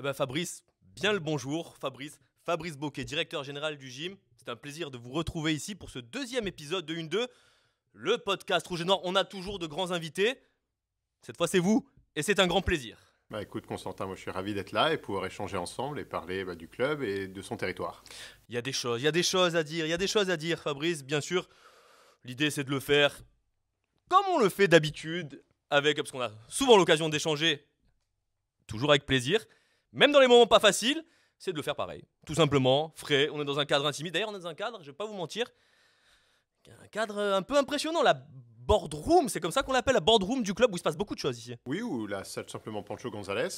Eh ben Fabrice, bien le bonjour. Fabrice, Fabrice Boquet, directeur général du gym. C'est un plaisir de vous retrouver ici pour ce deuxième épisode de Une 2 le podcast Rouge et Noir. On a toujours de grands invités. Cette fois, c'est vous. Et c'est un grand plaisir. Bah écoute Constantin, moi je suis ravi d'être là et pouvoir échanger ensemble et parler bah, du club et de son territoire. Il y a des choses, il y a des choses à dire, il y a des choses à dire Fabrice, bien sûr. L'idée c'est de le faire comme on le fait d'habitude, avec, parce qu'on a souvent l'occasion d'échanger, toujours avec plaisir même dans les moments pas faciles, c'est de le faire pareil. Tout simplement, frais, on est dans un cadre intimide. D'ailleurs, on est dans un cadre, je vais pas vous mentir, un cadre euh, un peu impressionnant, la boardroom, c'est comme ça qu'on l'appelle, la boardroom du club où il se passe beaucoup de choses ici. Oui, ou la salle simplement Pancho Gonzalez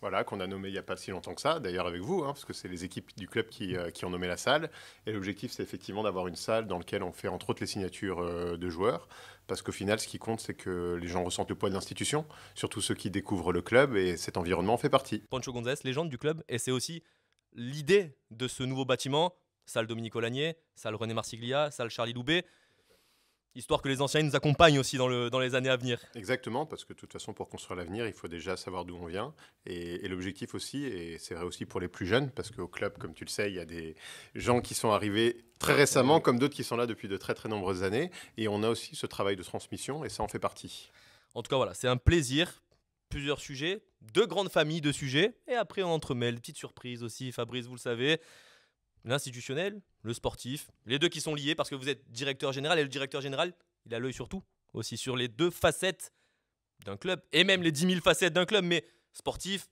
voilà, qu'on a nommé il n'y a pas si longtemps que ça, d'ailleurs avec vous, hein, parce que c'est les équipes du club euh, qui, ont nommé la salle. Et l'objectif, c'est effectivement d'avoir une salle dans laquelle on fait entre autres les signatures euh, de joueurs, parce qu'au final, ce qui compte, c'est que les gens ressentent le poids de l'institution, surtout ceux qui découvrent le club, et cet environnement fait partie. Pancho González, légende du club, et c'est aussi l'idée de ce nouveau bâtiment, salle Dominique Olanier, salle René Marsiglia, salle Charlie Loubet, histoire que les anciens nous accompagnent aussi dans, les années à venir. Exactement, parce que de toute façon, pour construire l'avenir, il faut déjà savoir d'où on vient. Et, et l'objectif aussi, et c'est vrai aussi pour les plus jeunes, parce qu'au club, comme tu le sais, il y a des gens qui sont arrivés très récemment, comme d'autres qui sont là depuis de très très nombreuses années. Et on a aussi ce travail de transmission, et ça en fait partie. En tout cas, voilà, c'est un plaisir. Plusieurs sujets, deux grandes familles de sujets, et après on entremêle, petite surprise aussi, Fabrice, vous le savez, l'institutionnel, le sportif, les deux qui sont liés parce que vous êtes directeur général et le directeur général, il a l'œil sur tout, aussi sur les deux facettes d'un club et même les 10 000 facettes d'un club, mais sportif,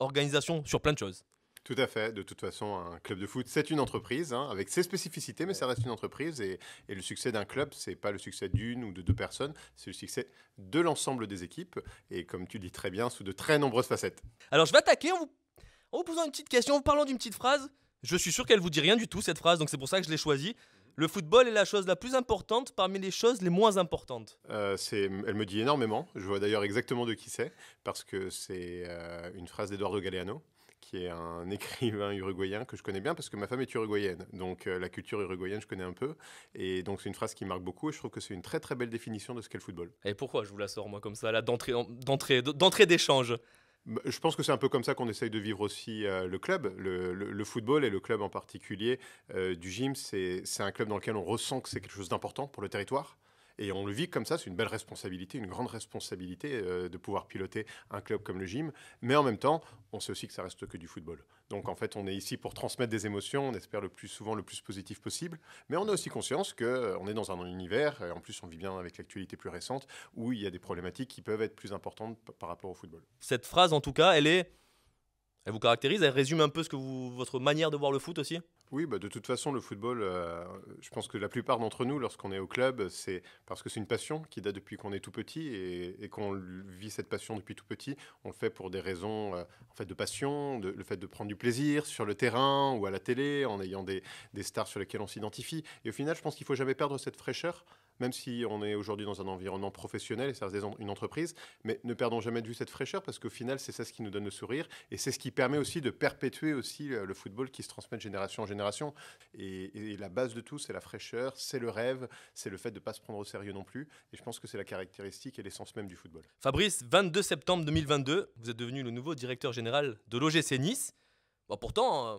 organisation, sur plein de choses. Tout à fait. De toute façon, un club de foot, c'est une entreprise, hein, avec ses spécificités, mais ça reste une entreprise. Et, le succès d'un club, c'est pas le succès d'une ou de deux personnes, c'est le succès de l'ensemble des équipes. Et comme tu dis très bien, sous de très nombreuses facettes. Alors, je vais attaquer en vous, en vous posant une petite question, en vous parlant d'une petite phrase. Je suis sûr qu'elle vous dit rien du tout cette phrase, donc c'est pour ça que je l'ai choisie. Mhm. Le football est la chose la plus importante parmi les choses les moins importantes. Euh, elle me dit énormément. Je vois d'ailleurs exactement de qui c'est, parce que c'est euh, une phrase d'Eduardo Galeano, qui est un écrivain uruguayen que je connais bien, parce que ma femme est uruguayenne. Donc euh, la culture uruguayenne, je connais un peu. Et donc c'est une phrase qui marque beaucoup, et je trouve que c'est une très très belle définition de ce qu'est le football. Et pourquoi je vous la sors, moi, comme ça, là, d'entrée, d'entrée d'échange bah, je pense que c'est un peu comme ça qu'on essaye de vivre aussi euh, le club, le, football et le club en particulier euh, du gym. C'est un club dans lequel on ressent que c'est quelque chose d'important pour le territoire. Et on le vit comme ça, c'est une belle responsabilité, une grande responsabilité euh, de pouvoir piloter un club comme le gym. Mais en même temps, on sait aussi que ça reste que du football. Donc en fait, on est ici pour transmettre des émotions, on espère le plus souvent le plus positif possible, mais on a aussi conscience qu'on euh, est dans un univers, et en plus on vit bien avec l'actualité plus récente, où il y a des problématiques qui peuvent être plus importantes par rapport au football. Cette phrase en tout cas, elle est elle vous caractérise, elle résume un peu ce que votre manière de voir le foot aussi Oui, bah, de toute façon, le football, euh, je pense que la plupart d'entre nous, lorsqu'on est au club, c'est parce que c'est une passion qui date depuis qu'on est tout petit et, qu'on vit cette passion depuis tout petit. On le fait pour des raisons euh, en fait, de passion, le fait de prendre du plaisir sur le terrain ou à la télé, en ayant des, des stars sur lesquelles on s'identifie. Et au final, je pense qu'il ne faut jamais perdre cette fraîcheur même si on est aujourd'hui dans un environnement professionnel et ça reste une entreprise, mais ne perdons jamais de vue cette fraîcheur parce qu'au final, c'est ça ce qui nous donne le sourire et c'est ce qui permet aussi de perpétuer aussi euh, le football qui se transmet de génération en génération. Et, la base de tout, c'est la fraîcheur, c'est le rêve, c'est le fait de ne pas se prendre au sérieux non plus. Et je pense que c'est la caractéristique et l'essence même du football. Fabrice, 22 septembre 2022, vous êtes devenu le nouveau directeur général de l'OGC Nice. pourtant, euh,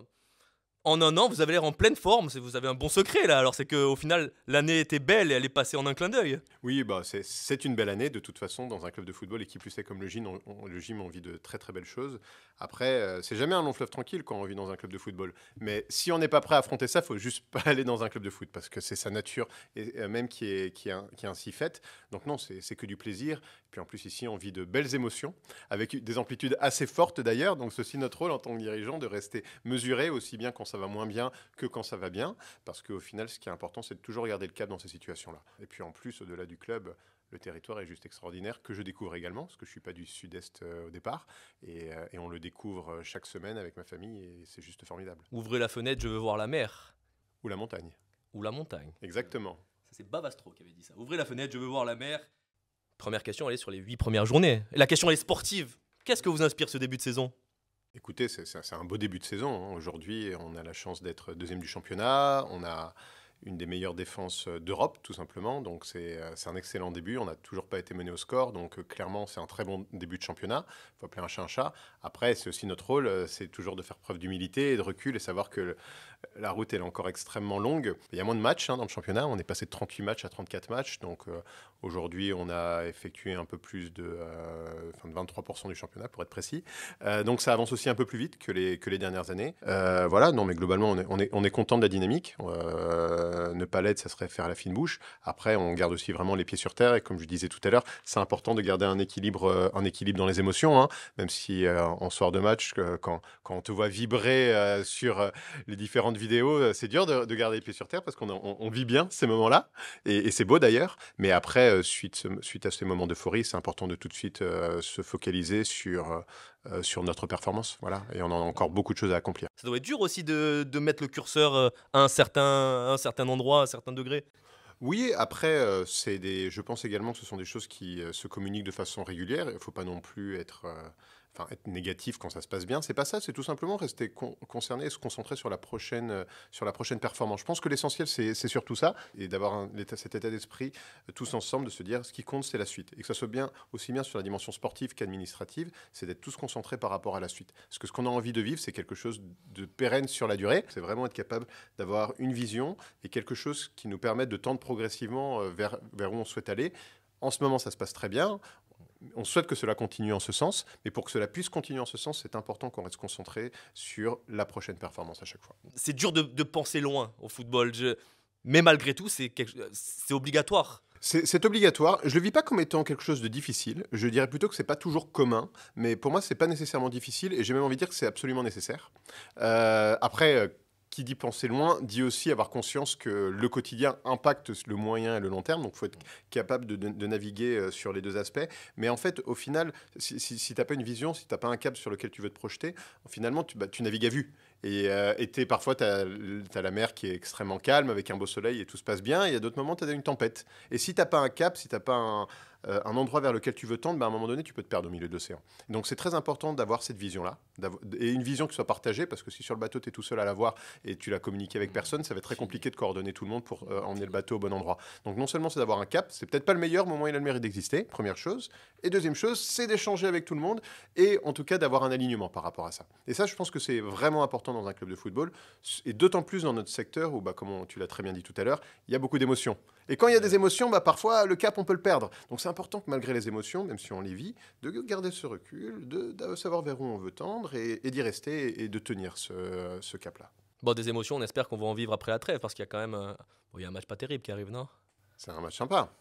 en un an, vous avez l'air en pleine forme. Vous avez un bon secret là. Alors c'est qu'au final, l'année était belle et elle est passée en un clin d'œil. Oui, bah c'est une belle année de toute façon dans un club de football et qui plus est comme le gym, on, le gym, vit de très très belles choses. Après, euh, c'est jamais un long fleuve tranquille quand on vit dans un club de football. Mais si on n'est pas prêt à affronter ça, faut juste pas aller dans un club de foot parce que c'est sa nature et, même qui est, qui, est, qui est ainsi faite. Donc non, c'est que du plaisir. Puis en plus ici, on vit de belles émotions avec des amplitudes assez fortes d'ailleurs. Donc ceci notre rôle en tant que dirigeant de rester mesuré aussi bien qu'on ça va moins bien que quand ça va bien, parce qu'au final, ce qui est important, c'est de toujours garder le cap dans ces situations-là. Et puis en plus, au-delà du club, le territoire est juste extraordinaire, que je découvre également, parce que je ne suis pas du sud-est euh, au départ, euh, et, on le découvre euh, chaque semaine avec ma famille, et c'est juste formidable. Ouvrez la fenêtre, je veux voir la mer. Ou la montagne. Ou la montagne. Exactement. C'est Babastro qui avait dit ça. Ouvrez la fenêtre, je veux voir la mer. Première question, elle est sur les huit premières journées. La question, elle est sportive. Qu'est-ce que vous inspire ce début de saison Écoutez, c'est un beau début de saison. Hein. Aujourd'hui, on a la chance d'être deuxième du championnat. On a une des meilleures défenses euh, d'Europe, tout simplement. Donc euh, c'est un excellent début. On n'a toujours pas été mené au score, donc euh, clairement c'est un très bon début de championnat. Il faut appeler un chat un chat. Après, c'est aussi notre rôle, c'est toujours de faire preuve d'humilité et de recul et savoir que la route est encore extrêmement longue. Il y a moins de matchs hein, dans le championnat. On est passé de 38 matchs à 34 matchs. Donc aujourd'hui, on a effectué un peu plus de, 23% du championnat, pour être précis. donc ça avance aussi un peu plus vite que les, que les dernières années. voilà, non, mais globalement, on est, on est, content de la dynamique. Euh, ne pas l'aider, ça serait faire la fine bouche. Après, on garde aussi vraiment les pieds sur terre. Et comme je disais tout à l'heure, c'est important de garder un équilibre, euh, un équilibre dans les émotions. Hein. même si euh, en soir de match, quand, quand on te voit vibrer sur les différentes vidéos, c'est dur de, garder les pieds sur terre parce qu'on vit bien ces moments-là. Et, c'est beau d'ailleurs. Mais après, suite, suite à ces moments d'euphorie, c'est important de tout de suite se focaliser sur euh, sur notre performance. Voilà. Et on a encore beaucoup de choses à accomplir. Ça doit être dur aussi de, mettre le curseur euh, à un certain, un certain endroit, à un certain degré. Oui, après, euh, c'est des, je pense également que ce sont des choses qui se communiquent de façon régulière. Il ne faut pas non plus être être négatif quand ça se passe bien. C'est pas ça, c'est tout simplement rester concerné et se concentrer sur la prochaine, euh, sur la prochaine performance. Je pense que l'essentiel, c'est surtout ça, et d'avoir cet état d'esprit euh, tous ensemble, de se dire ce qui compte, c'est la suite. Et que ça soit bien, aussi bien sur la dimension sportive qu'administrative, c'est d'être tous concentrés par rapport à la suite. Parce que ce qu'on a envie de vivre, c'est quelque chose de pérenne sur la durée. C'est vraiment être capable d'avoir une vision et quelque chose qui nous permette de tendre progressivement euh, vers, vers où on souhaite aller. En ce moment, ça se passe très bien on souhaite que cela continue en ce sens, mais pour que cela puisse continuer en ce sens, c'est important qu'on reste concentré sur la prochaine performance à chaque fois. C'est dur de, penser loin au football, mais malgré tout, c'est obligatoire. C'est obligatoire. Je ne le vis pas comme étant quelque chose de difficile. Je dirais plutôt que c'est pas toujours commun, mais pour moi c'est pas nécessairement difficile et j'ai même envie de dire que c'est absolument nécessaire. Euh, après euh, qui dit penser loin dit aussi avoir conscience que le quotidien impacte le moyen et le long terme. Donc, il faut être capable de, naviguer euh, sur les deux aspects. Mais en fait, au final, si, si, tu n'as pas une vision, si tu n'as pas un cap sur lequel tu veux te projeter, finalement, tu, bah, tu navigues à vue. Et, euh, parfois, tu la mer qui est extrêmement calme, avec un beau soleil et tout se passe bien. Et à d'autres moments, tu as une tempête. Et si tu n'as pas un cap, si tu n'as pas un, euh, un endroit vers lequel tu veux tendre, à un moment donné, tu peux te perdre au milieu de l'océan. Donc c'est très important d'avoir cette vision-là, et une vision qui soit partagée, parce que si sur le bateau, tu es tout seul à la voir et tu la communiques avec personne, ça va être très compliqué de coordonner tout le monde pour euh, emmener le bateau au bon endroit. Donc non seulement c'est d'avoir un cap, c'est peut-être pas le meilleur, moment au moins il a le mérite d'exister, première chose. Et deuxième chose, c'est d'échanger avec tout le monde, et en tout cas d'avoir un alignement par rapport à ça. Et ça, je pense que c'est vraiment important dans un club de football, et d'autant plus dans notre secteur où, bah, comme tu l'as très bien dit tout à l'heure, il y a beaucoup d'émotions. Et quand il y a des émotions, bah, parfois, le cap, on peut le perdre. Donc c'est important que malgré les émotions, même si on les vit, de garder ce recul, de, savoir vers où on veut tendre et, d'y rester et de tenir ce, cap-là. Bon, des émotions, on espère qu'on va en vivre après la trêve parce qu'il y a quand même euh, il y a un match pas terrible qui arrive, non C'est un match sympa.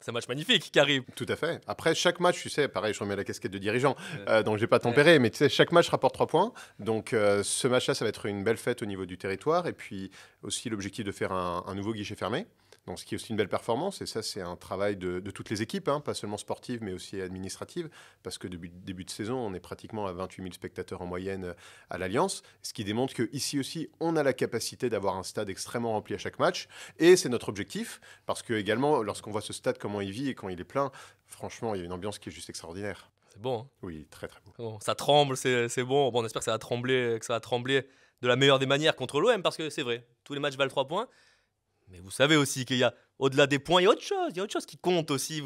C'est un match magnifique qui arrive. Tout à fait. Après, chaque match, tu sais, pareil, je remets la casquette de dirigeant, euh, donc je n'ai pas tempéré, mais tu sais, chaque match rapporte 3 points. Donc euh, ce match-là, ça va être une belle fête au niveau du territoire. Et puis aussi l'objectif de faire un, un nouveau guichet fermé. Donc, ce qui est aussi une belle performance, et ça, c'est un travail de, toutes les équipes, hein, pas seulement sportives, mais aussi administratives, parce que depuis début de saison, on est pratiquement à 28 000 spectateurs en moyenne euh, à l'Alliance, ce qui démontre qu'ici aussi, on a la capacité d'avoir un stade extrêmement rempli à chaque match, et c'est notre objectif, parce que également, lorsqu'on voit ce stade, comment il vit et quand il est plein, franchement, il y a une ambiance qui est juste extraordinaire. C'est bon. Hein. oui, très très Bon, ça tremble, c'est bon. bon. On espère que ça va trembler, que ça va trembler de la meilleure des manières contre l'OM, parce que c'est vrai, tous les matchs valent 3 points. Mais vous savez aussi qu'il y a au-delà des points, il y a autre chose. Il y a autre chose qui compte aussi.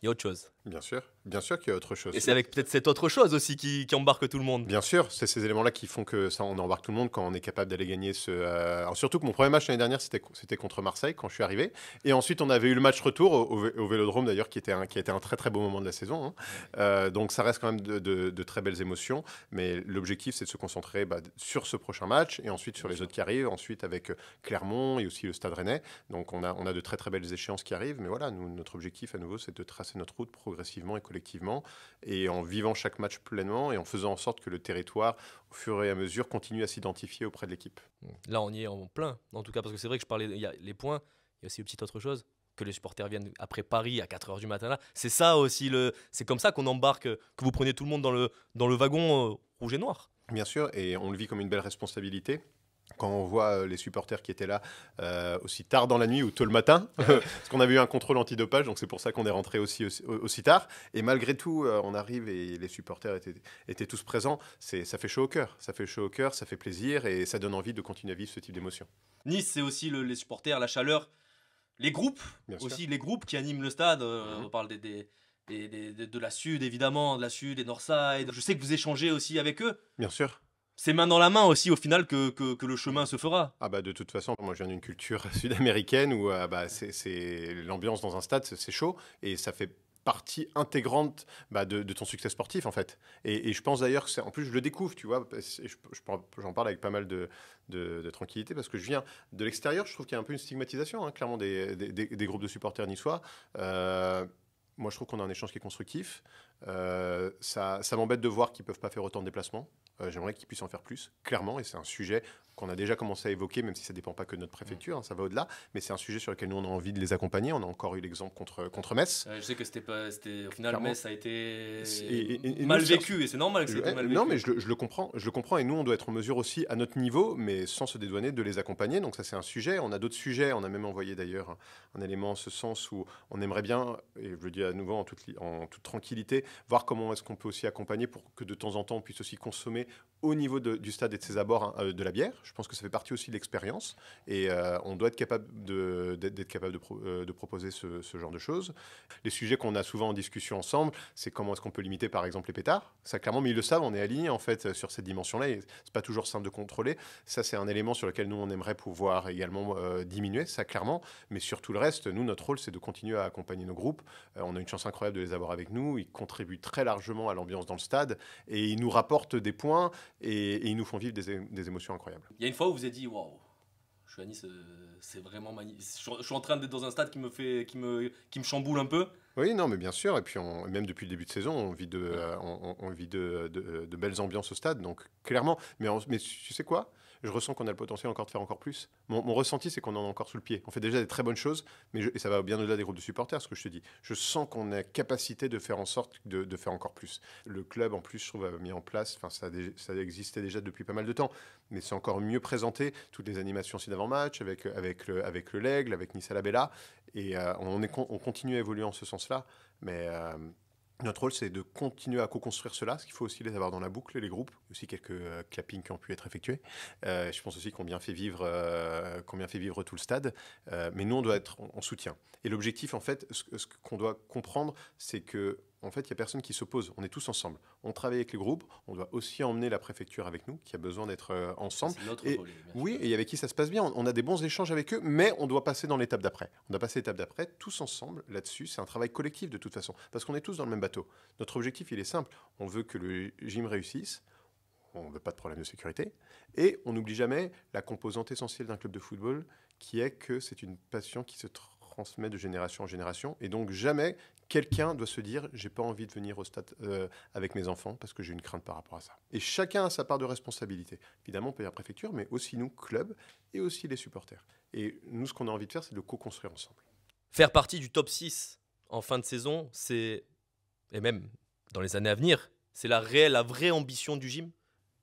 Il y a autre chose. Bien sûr, bien sûr qu'il y a autre chose. Et c'est avec peut-être cette autre chose aussi qui, embarque tout le monde. Bien sûr, c'est ces éléments-là qui font que ça, on embarque tout le monde quand on est capable d'aller gagner ce. Euh, surtout que mon premier match l'année dernière, c'était contre Marseille quand je suis arrivé. Et ensuite, on avait eu le match retour au, Vélodrome d'ailleurs, qui, était un, qui a été un très très beau moment de la saison. Hein. Euh, donc ça reste quand même de, très belles émotions. Mais l'objectif, c'est de se concentrer bah, sur ce prochain match et ensuite sur les autres qui arrivent. Ensuite avec euh, Clermont et aussi le Stade Rennais. Donc on a, on a de très très belles échéances qui arrivent, mais voilà, notre objectif à nouveau, c'est de tracer notre route progressivement et collectivement, et en vivant chaque match pleinement et en faisant en sorte que le territoire, au fur et à mesure, continue à s'identifier auprès de l'équipe. Mmh. Là, on y est en plein, en tout cas, parce que c'est vrai que je parlais, il y a les points, il y a aussi une petite autre chose, que les supporters viennent après Paris à 4h du matin là. C'est ça aussi le c'est comme ça qu'on embarque que vous prenez tout le monde dans le dans le wagon euh, rouge et noir. Bien sûr et on le vit comme une belle responsabilité quand on voit euh, les supporters qui étaient là euh, aussi tard dans la nuit ou tôt le matin, euh, parce qu'on avait eu un contrôle antidopage, donc c'est pour ça qu'on est rentré aussi, aussi, tard. Et malgré tout, on arrive et les supporters étaient, tous présents. ça fait chaud au cœur, ça fait chaud au cœur, ça fait plaisir et ça donne envie de continuer à vivre ce type d'émotion. Nice, c'est aussi les supporters, la chaleur, les groupes, aussi les groupes qui animent le stade. Mhm. On parle de la Sud, évidemment, de la Sud, des Northside. Je sais que vous échangez aussi avec eux. Bien sûr c'est main dans la main aussi au final que, que, le chemin se fera. Ah bah de toute façon, moi je viens d'une culture sud-américaine où euh, bah, c'est l'ambiance dans un stade, c'est chaud et ça fait partie intégrante bah, de, ton succès sportif en fait. Et, je pense d'ailleurs que c'est, en plus je le découvre, tu vois, j'en je, parle avec pas mal de, tranquillité parce que je viens de l'extérieur, je trouve qu'il y a un peu une stigmatisation, hein, clairement, des, des, groupes de supporters niçois. Euh, moi, je trouve qu'on a un échange qui est constructif. Euh, ça, ça m'embête de voir qu'ils ne peuvent pas faire autant de déplacements. Euh, j'aimerais qu'ils puissent en faire plus, clairement, et c'est un sujet qu'on a déjà commencé à évoquer, même si ça ne dépend pas que de notre préfecture, mm. hein, ça va au-delà, mais c'est un sujet sur lequel nous, on a envie de les accompagner. On a encore eu l'exemple contre, contre Metz. Euh, je sais que c'était pas... Au final, Metz a été mal vécu, et c'est normal que ça mal vécu. Non, mais je, le comprends, je le comprends, et nous, on doit être en mesure aussi, à notre niveau, mais sans se dédouaner, de les accompagner. Donc ça, c'est un sujet. On a d'autres sujets. On a même envoyé d'ailleurs un, élément en ce sens où on aimerait bien, et je le dis à nouveau en toute, en toute tranquillité, voir comment est-ce qu'on peut aussi accompagner pour que de temps en temps on puisse aussi consommer au niveau du stade et de ses abords hein, euh, de la bière. Je pense que ça fait partie aussi de l'expérience et euh, on doit être capable de, d'être capable de, euh, proposer ce, genre de choses. Les sujets qu'on a souvent en discussion ensemble, c'est comment est-ce qu'on peut limiter par exemple les pétards. Ça clairement, mais ils le savent, on est aligné en fait sur cette dimension-là. Et c'est pas toujours simple de contrôler. Ça c'est un élément sur lequel nous on aimerait pouvoir également diminuer, ça clairement. Mais sur tout le reste, nous notre rôle c'est de continuer à accompagner nos groupes. on a une chance incroyable de les avoir avec nous. Ils contribuent très largement à l'ambiance dans le stade et ils nous rapportent des points et, ils nous font vivre des, émotions incroyables. Il y a une fois où vous avez dit waouh, je suis à Nice, c'est vraiment magnifique. Je, suis en train d'être dans un stade qui me fait, qui me, qui me chamboule un peu. Oui, non, mais bien sûr. Et puis, on, même depuis le début de saison, on vit de, euh, on, vit de, de, belles ambiances au stade. Donc, clairement. Mais, mais tu sais quoi je ressens qu'on a le potentiel encore de faire encore plus. Mon, mon ressenti, c'est qu'on en a encore sous le pied. On fait déjà des très bonnes choses, mais et ça va bien au-delà des groupes de supporters, ce que je te dis. Je sens qu'on a capacité de faire en sorte de, faire encore plus. Le club, en plus, je trouve, a mis en place, enfin, ça, ça existait déjà depuis pas mal de temps, mais c'est encore mieux présenté. Toutes les animations aussi d'avant-match, avec, avec, le, avec le avec Nissa Labella, et euh, on, est, on continue à évoluer en ce sens-là, mais... Euh, notre rôle, c'est de continuer à co-construire cela, ce qu'il faut aussi les avoir dans la boucle, les groupes, aussi quelques euh, clappings qui ont pu être effectués. Euh, je pense aussi qu'on bien fait vivre, combien euh, fait vivre tout le stade, mais nous, on doit être en, soutien. Et l'objectif, en fait, ce qu'on doit comprendre, c'est que en fait, il n'y a personne qui s'oppose. On est tous ensemble. On travaille avec les groupes. On doit aussi emmener la préfecture avec nous, qui a besoin d'être euh, ensemble. Notre et, oui, et avec qui ça se passe bien. On, a des bons échanges avec eux, mais on doit passer dans l'étape d'après. On doit passer l'étape d'après tous ensemble là-dessus. C'est un travail collectif de toute façon, parce qu'on est tous dans le même bateau. Notre objectif, il est simple. On veut que le gym réussisse. On ne veut pas de problème de sécurité. Et on n'oublie jamais la composante essentielle d'un club de football, qui est que c'est une passion qui se transmet de génération en génération, et donc jamais quelqu'un doit se dire j'ai pas envie de venir au stade euh, avec mes enfants parce que j'ai une crainte par rapport à ça. Et chacun a sa part de responsabilité. Évidemment, on peut la préfecture, mais aussi nous, club, et aussi les supporters. Et nous, ce qu'on a envie de faire, c'est de co-construire ensemble. Faire partie du top 6 en fin de saison, c'est, et même dans les années à venir, c'est la réelle, la vraie ambition du gym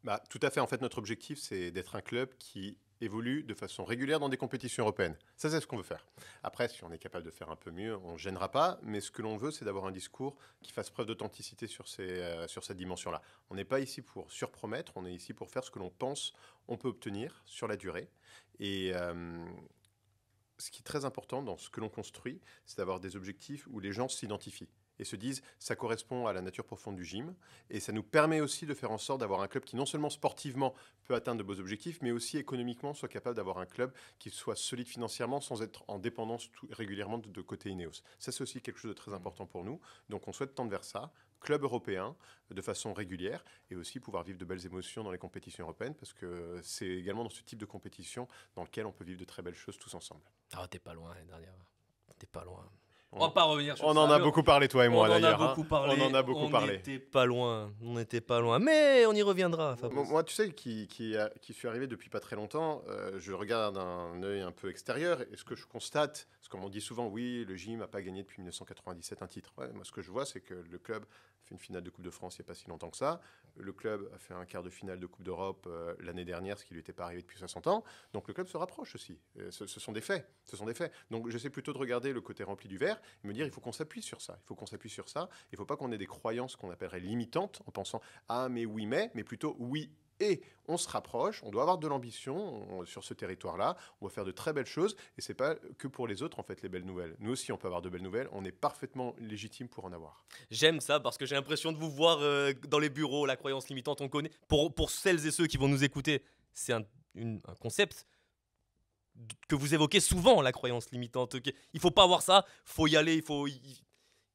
bah, Tout à fait. En fait, notre objectif, c'est d'être un club qui évolue de façon régulière dans des compétitions européennes. Ça, c'est ce qu'on veut faire. Après, si on est capable de faire un peu mieux, on ne gênera pas, mais ce que l'on veut, c'est d'avoir un discours qui fasse preuve d'authenticité sur, euh, sur cette dimension-là. On n'est pas ici pour surpromettre, on est ici pour faire ce que l'on pense on peut obtenir sur la durée. Et euh, ce qui est très important dans ce que l'on construit, c'est d'avoir des objectifs où les gens s'identifient et se disent ça correspond à la nature profonde du gym et ça nous permet aussi de faire en sorte d'avoir un club qui non seulement sportivement peut atteindre de beaux objectifs mais aussi économiquement soit capable d'avoir un club qui soit solide financièrement sans être en dépendance régulièrement de, côté Ineos. Ça c'est aussi quelque chose de très mmh. important pour nous donc on souhaite tendre vers ça club européen de façon régulière et aussi pouvoir vivre de belles émotions dans les compétitions européennes parce que c'est également dans ce type de compétition dans lequel on peut vivre de très belles choses tous ensemble. Ah t'es pas loin les dernière, t'es pas loin. On va pas revenir en a beaucoup parlé, toi et moi, d'ailleurs. Hein. On en a beaucoup parlé. On en pas loin. On n'était pas loin. Mais on y reviendra, Moi, tu sais, qui, suis arrivé depuis pas très longtemps, euh, je regarde un œil un peu extérieur et ce que je constate, parce qu'on dit souvent, oui, le gym n'a pas gagné depuis 1997 un titre. moi, ce que je vois, c'est que le club a fait une finale de Coupe de France il n'y a pas si longtemps que ça. Le club a fait un quart de finale de Coupe d'Europe euh, l'année dernière, ce qui lui était pas arrivé depuis 60 ans. Donc le club se rapproche aussi. Euh, ce, sont des faits. Ce sont des faits. Donc j'essaie plutôt de regarder le côté rempli du verre me dire il faut qu'on s'appuie sur ça, il faut qu'on s'appuie sur ça, il ne faut pas qu'on ait des croyances qu'on appellerait limitantes en pensant ah mais oui mais, mais plutôt oui et on se rapproche, on doit avoir de l'ambition sur ce territoire-là, on doit faire de très belles choses, et c'est pas que pour les autres en fait les belles nouvelles. Nous aussi on peut avoir de belles nouvelles, on est parfaitement légitime pour en avoir. J'aime ça parce que j'ai l'impression de vous voir euh, dans les bureaux, la croyance limitante on connaît. Pour, celles et ceux qui vont nous écouter, c'est un concept que vous évoquez souvent, la croyance limitante. Il faut pas avoir ça, faut y aller, il faut,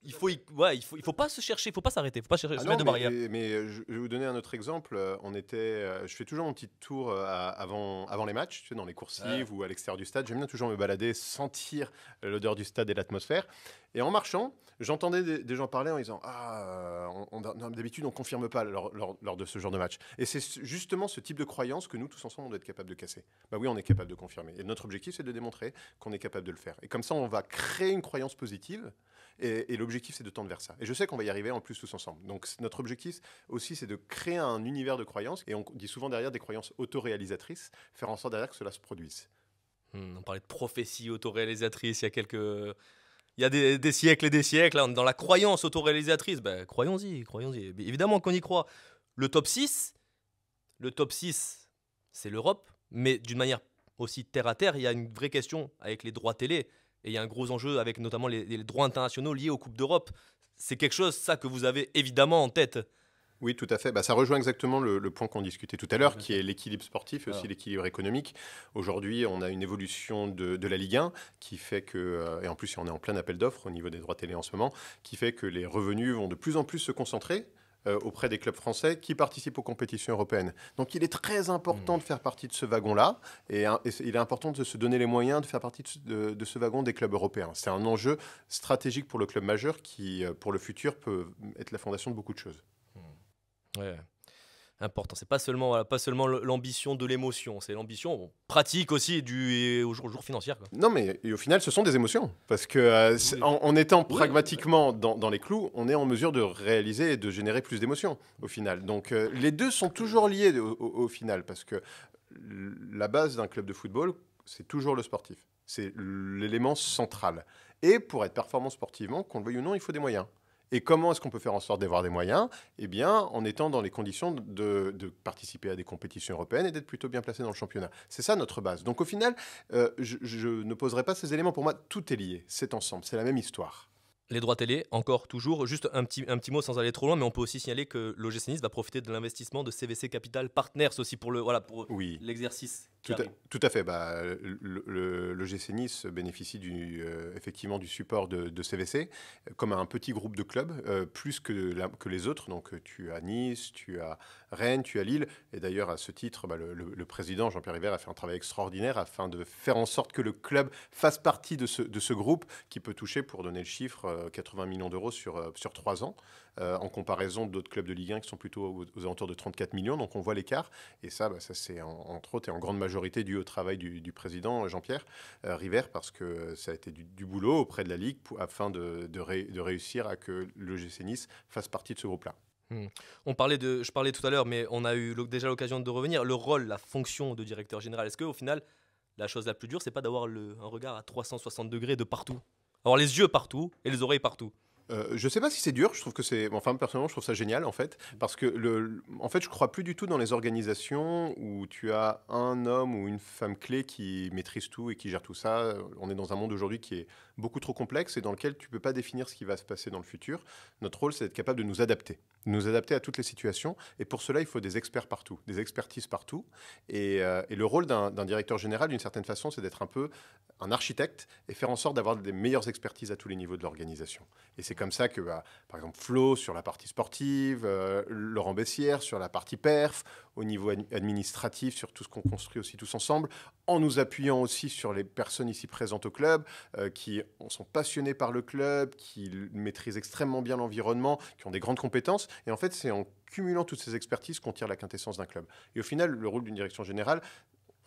il faut, ouais, il faut, il faut pas se chercher, il faut pas s'arrêter, faut pas chercher ah se mettre de barrière. Mais je vais vous donner un autre exemple. On était, euh, je fais toujours mon petit tour euh, avant, avant les matchs, tu sais, dans les coursives ou à l'extérieur du stade. J'aime bien toujours me balader, sentir l'odeur du stade et l'atmosphère. Et en marchant, j'entendais des, gens parler en disant Ah, on, on, d'habitude, on confirme pas lors, lors, de ce genre de match. Et c'est justement ce type de croyance que nous, tous ensemble, on doit être capable de casser. Bah oui, on est capable de confirmer. Et notre objectif, c'est de démontrer qu'on est capable de le faire. Et comme ça, on va créer une croyance positive et, l'objectif, c'est de tendre vers ça. Et je sais qu'on va y arriver en plus tous ensemble. Donc notre objectif aussi, c'est de créer un univers de croyances. Et on dit souvent derrière des croyances autoréalisatrices, faire en sorte derrière que cela se produise. Hmm, on parlait de prophétie autoréalisatrice il y a quelques... Il y a des, siècles et des siècles, hein, dans la croyance autoréalisatrice, ben, croyons-y, croyons-y. Évidemment qu'on y croit. Le top 6, le top 6, c'est l'Europe, mais d'une manière aussi terre à terre, il y a une vraie question avec les droits télé. Et il y a un gros enjeu avec notamment les, droits internationaux liés aux Coupes d'Europe. C'est quelque chose, ça, que vous avez évidemment en tête. Oui, tout à fait. Bah, ça rejoint exactement le, point qu'on discutait tout à l'heure, qui est l'équilibre sportif et aussi l'équilibre économique. Aujourd'hui, on a une évolution de, de, la Ligue 1 qui fait que, euh, et en plus, on est en plein appel d'offres au niveau des droits télé en ce moment, qui fait que les revenus vont de plus en plus se concentrer euh, auprès des clubs français qui participent aux compétitions européennes. Donc il est très important hmm. de faire partie de ce wagon-là et, hein, il est important de se donner les moyens de faire partie de, ce wagon des clubs européens. C'est un enjeu stratégique pour le club majeur qui, euh, pour le futur, peut être la fondation de beaucoup de choses. Hmm important. C'est pas seulement pas seulement l'ambition de l'émotion, c'est l'ambition pratique aussi du et au jour, au jour financière. Non, mais au final, ce sont des émotions parce que euh, en, étant pragmatiquement dans, les clous, on est en mesure de réaliser et de générer plus d'émotions au final. Donc euh, les deux sont toujours liés au, final parce que la base d'un club de football, c'est toujours le sportif. C'est l'élément central. Et pour être performant sportivement, qu'on le veuille ou non, il faut des moyens. Et comment est-ce qu'on peut faire en sorte d'avoir des moyens Eh bien, en étant dans les conditions de, participer à des compétitions européennes et d'être plutôt bien placé dans le championnat. C'est ça notre base. Donc au final, euh, je, je ne poserai pas ces éléments. Pour moi, tout est lié. C'est ensemble. C'est la même histoire les droits télé, encore toujours. Juste un petit, un petit mot sans aller trop loin, mais on peut aussi signaler que l'OGC Nice va profiter de l'investissement de CVC Capital Partners aussi pour le voilà pour l'exercice. Tout, à fait. Bah, le, Nice bénéficie du, euh, effectivement du support de, CVC euh, comme un petit groupe de clubs, euh, plus que, que, les autres. Donc tu as Nice, tu as Rennes, tu as Lille. Et d'ailleurs, à ce titre, bah, le, président Jean-Pierre River a fait un travail extraordinaire afin de faire en sorte que le club fasse partie de ce, de ce groupe qui peut toucher, pour donner le chiffre, 80 euh, millions d'euros sur, euh, sur 3 ans, euh, en comparaison d'autres clubs de Ligue 1 qui sont plutôt aux, alentours de 34 millions. Donc on voit l'écart. Et ça, bah, ça c'est entre autres et en grande majorité dû au travail du, président Jean-Pierre River, parce que ça a été du, boulot auprès de la Ligue afin de, de, réussir à que le GC Nice fasse partie de ce groupe-là. Hmm. On parlait de, je parlais tout à l'heure, mais on a eu déjà l'occasion de revenir. Le rôle, la fonction de directeur général, est-ce que au final, la chose la plus dure, c'est pas d'avoir un regard à 360 degrés de partout avoir les yeux partout et les oreilles partout. Euh, je ne sais pas si c'est dur, je trouve que c'est. Enfin, personnellement, je trouve ça génial, en fait. Parce que, le... en fait, je crois plus du tout dans les organisations où tu as un homme ou une femme clé qui maîtrise tout et qui gère tout ça. On est dans un monde aujourd'hui qui est beaucoup trop complexe et dans lequel tu ne peux pas définir ce qui va se passer dans le futur. Notre rôle, c'est d'être capable de nous adapter, de nous adapter à toutes les situations. Et pour cela, il faut des experts partout, des expertises partout. Et, euh, le rôle d'un directeur général, d'une certaine façon, c'est d'être un peu un architecte et faire en sorte d'avoir des meilleures expertises à tous les niveaux de l'organisation. Et c'est comme ça que, bah, par exemple, Flo sur la partie sportive, euh, Laurent Bessière sur la partie perf, au niveau administratif, sur tout ce qu'on construit aussi tous ensemble, en nous appuyant aussi sur les personnes ici présentes au club, euh, qui on sont passionnés par le club, qui maîtrisent extrêmement bien l'environnement, qui ont des grandes compétences. Et en fait, c'est en cumulant toutes ces expertises qu'on tire la quintessence d'un club. Et au final, le rôle d'une direction générale,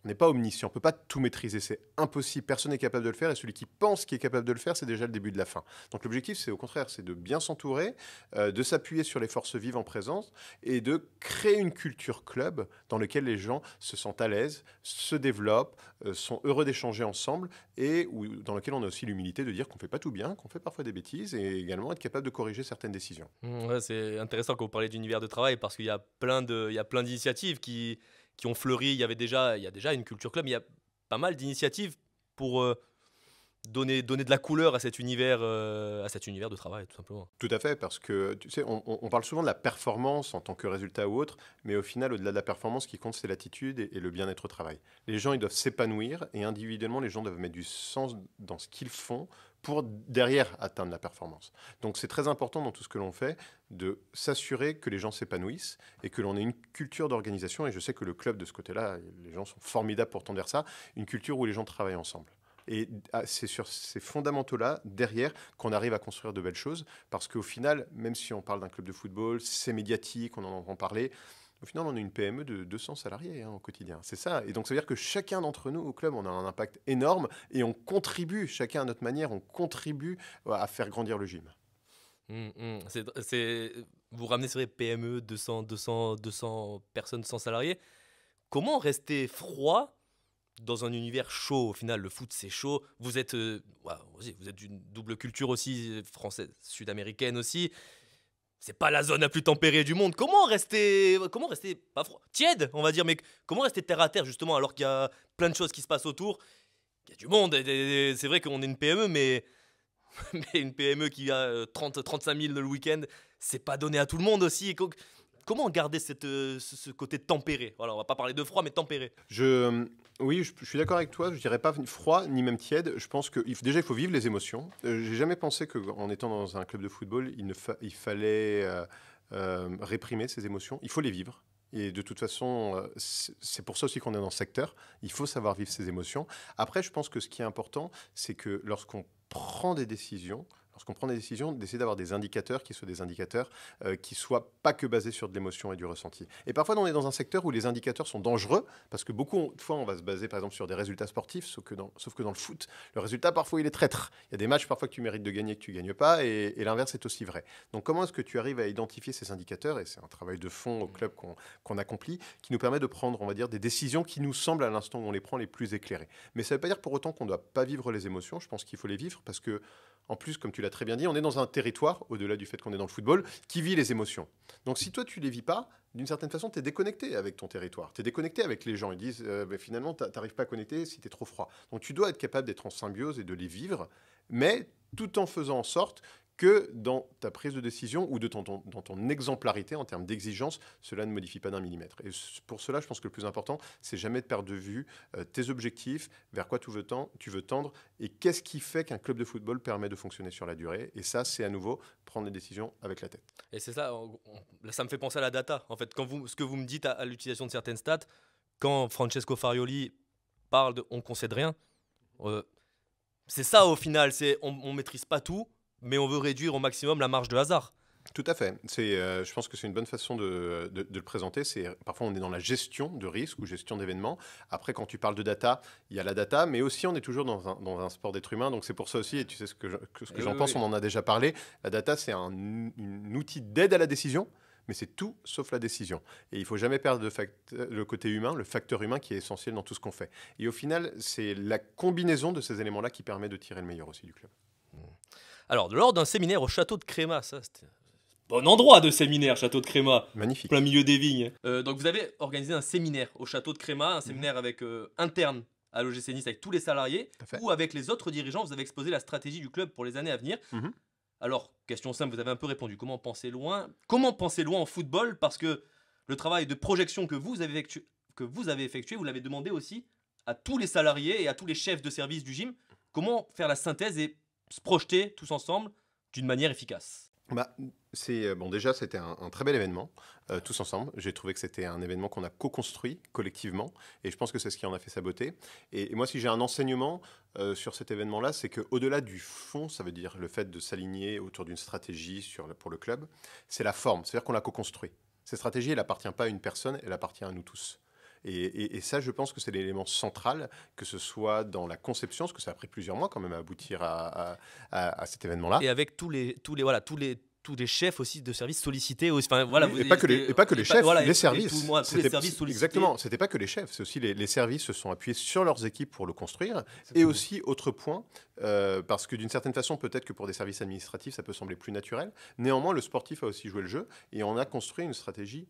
on n'est pas omniscient, on ne peut pas tout maîtriser, c'est impossible, personne n'est capable de le faire, et celui qui pense qu'il est capable de le faire, c'est déjà le début de la fin. Donc l'objectif, c'est au contraire, c'est de bien s'entourer, euh, de s'appuyer sur les forces vives en présence, et de créer une culture club dans laquelle les gens se sentent à l'aise, se développent, euh, sont heureux d'échanger ensemble, et où, dans laquelle on a aussi l'humilité de dire qu'on ne fait pas tout bien, qu'on fait parfois des bêtises, et également être capable de corriger certaines décisions. Mmh, c'est intéressant quand vous parlez d'univers de travail, parce qu'il y a plein d'initiatives qui qui ont fleuri. Il y avait déjà, il y a déjà une culture club. Il y a pas mal d'initiatives pour euh, donner, donner de la couleur à cet univers, euh, à cet univers de travail, tout simplement. Tout à fait, parce que tu sais, on, parle souvent de la performance en tant que résultat ou autre, mais au final, au-delà de la performance, ce qui compte, c'est l'attitude et, et, le bien-être au travail. Les gens, ils doivent s'épanouir et individuellement, les gens doivent mettre du sens dans ce qu'ils font pour derrière atteindre la performance. Donc c'est très important dans tout ce que l'on fait de s'assurer que les gens s'épanouissent et que l'on ait une culture d'organisation, et je sais que le club de ce côté-là, les gens sont formidables pour tendre ça, une culture où les gens travaillent ensemble. Et ah, c'est sur ces fondamentaux-là, derrière, qu'on arrive à construire de belles choses, parce qu'au final, même si on parle d'un club de football, c'est médiatique, on en entend parler, au final, on est une PME de 200 salariés hein, au quotidien. C'est ça. Et donc, ça veut dire que chacun d'entre nous au club, on a un impact énorme et on contribue, chacun à notre manière, on contribue à faire grandir le gym. Hum, hum. C'est, vous ramenez sur les PME, 200, 200, 200 personnes sans salariés. Comment rester froid dans un univers chaud au final Le foot, c'est chaud. Vous êtes, euh, vous êtes d'une double culture aussi, française, sud-américaine aussi c'est pas la zone la plus tempérée du monde. Comment rester, comment rester pas froid, tiède, on va dire, mais comment rester terre à terre justement alors qu'il y a plein de choses qui se passent autour. Il y a du monde. C'est vrai qu'on est une PME, mais une PME qui a 30, 35 000 le week-end, c'est pas donné à tout le monde aussi. Comment garder cette, euh, ce, côté tempéré Voilà, on va pas parler de froid, mais tempéré. Je, euh, oui, je, suis d'accord avec toi. Je dirais pas froid ni même tiède. Je pense que déjà il faut vivre les émotions. Je euh, J'ai jamais pensé qu'en étant dans un club de football, il ne fallait réprimer ses émotions. Il faut les vivre. Et de toute façon, c'est pour ça aussi qu'on est dans ce secteur. Il faut savoir vivre ses émotions. Après, je pense que ce qui est important, c'est que lorsqu'on prend des décisions, lorsqu'on prend des décisions, d'essayer d'avoir des indicateurs qui soient des indicateurs euh, qui soient pas que basés sur de l'émotion et du ressenti. Et parfois, on est dans un secteur où les indicateurs sont dangereux parce que beaucoup de fois, on va se baser par exemple sur des résultats sportifs, sauf que dans, sauf que dans le foot, le résultat parfois il est traître. Il y a des matchs parfois que tu mérites de gagner que tu gagnes pas, et, l'inverse est aussi vrai. Donc, comment est-ce que tu arrives à identifier ces indicateurs Et c'est un travail de fond au club qu'on accomplit qui nous permet de prendre, on va dire, des décisions qui nous semblent à l'instant où on les prend les plus éclairées. Mais ça ne veut pas dire pour autant qu'on ne doit pas vivre les émotions. Je pense qu'il faut les vivre parce que en plus, comme tu l'as très bien dit, on est dans un territoire, au-delà du fait qu'on est dans le football, qui vit les émotions. Donc si toi, tu les vis pas, d'une certaine façon, tu es déconnecté avec ton territoire, tu es déconnecté avec les gens. Ils disent, euh, bah, finalement, tu n'arrives pas à connecter si tu es trop froid. Donc tu dois être capable d'être en symbiose et de les vivre, mais tout en faisant en sorte que dans ta prise de décision ou de ton, dans ton exemplarité en termes d'exigence, cela ne modifie pas d'un millimètre. Et pour cela, je pense que le plus important, c'est jamais de perdre de vue euh, tes objectifs, vers quoi tu veux, tendre, tu veux tendre et qu'est-ce qui fait qu'un club de football permet de fonctionner sur la durée. Et ça, c'est à nouveau prendre des décisions avec la tête. Et c'est ça, ça me fait penser à la data. En fait, quand vous, ce que vous me dites à, l'utilisation de certaines stats, quand Francesco Farioli parle de on concède rien, euh, c'est ça au final, c'est on ne maîtrise pas tout mais on veut réduire au maximum la marge de hasard. Tout à fait. Euh, je pense que c'est une bonne façon de, le présenter. C'est parfois on est dans la gestion de risque ou gestion d'événements. Après, quand tu parles de data, il y a la data, mais aussi on est toujours dans un, sport d'être humain. Donc c'est pour ça aussi, et tu sais ce que, que eh j'en pense, on en a déjà parlé. La data, c'est un, outil d'aide à la décision mais c'est tout sauf la décision. Et il faut jamais perdre de le, côté humain, le facteur humain qui est essentiel dans tout ce qu'on fait. Et au final, c'est la combinaison de ces éléments-là qui permet de tirer le meilleur aussi du club. Alors, lors d'un séminaire au château de Créma, ça, c'était Bon endroit de séminaire, château de Créma. Magnifique. Plein milieu des vignes. Euh, donc vous avez organisé un séminaire au château de Créma, un séminaire avec euh, interne à l'OGC Nice avec tous les salariés, ou avec les autres dirigeants, vous avez exposé la stratégie du club pour les années à venir. Mhm. Alors, question simple, vous avez un peu répondu. Comment penser loin Comment penser loin en football Parce que le travail de projection que vous avez effectué, que vous, avez effectué vous l'avez demandé aussi à tous les salariés et à tous les chefs de service du gym. Comment faire la synthèse et se projeter tous ensemble d'une manière efficace bah, c'est euh, bon déjà c'était un, très bel événement euh, tous ensemble. J'ai trouvé que c'était un événement qu'on a co-construit collectivement et je pense que c'est ce qui en a fait sa beauté. Et, moi si j'ai un enseignement euh, sur cet événement-là, c'est quau delà du fond, ça veut dire le fait de s'aligner autour d'une stratégie pour le club, c'est la forme, c'est-à-dire qu'on l'a co-construit. Cette stratégie, elle appartient pas à une personne, elle appartient à nous tous. Et, ça, je pense que c'est l'élément central, que ce soit dans la conception, parce que ça a pris plusieurs mois quand même à aboutir à, cet événement-là. Et avec tous les, tous les, voilà, tous les, tous les chefs aussi de services sollicités. Enfin, voilà, et, pas que les, pas que les chefs, les services. Tout, Exactement, c'était pas que les chefs, c'est aussi les, services se sont appuyés sur leurs équipes pour le construire. Et aussi, autre point, euh, parce que d'une certaine façon, peut-être que pour des services administratifs, ça peut sembler plus naturel. Néanmoins, le sportif a aussi joué le jeu et on a construit une stratégie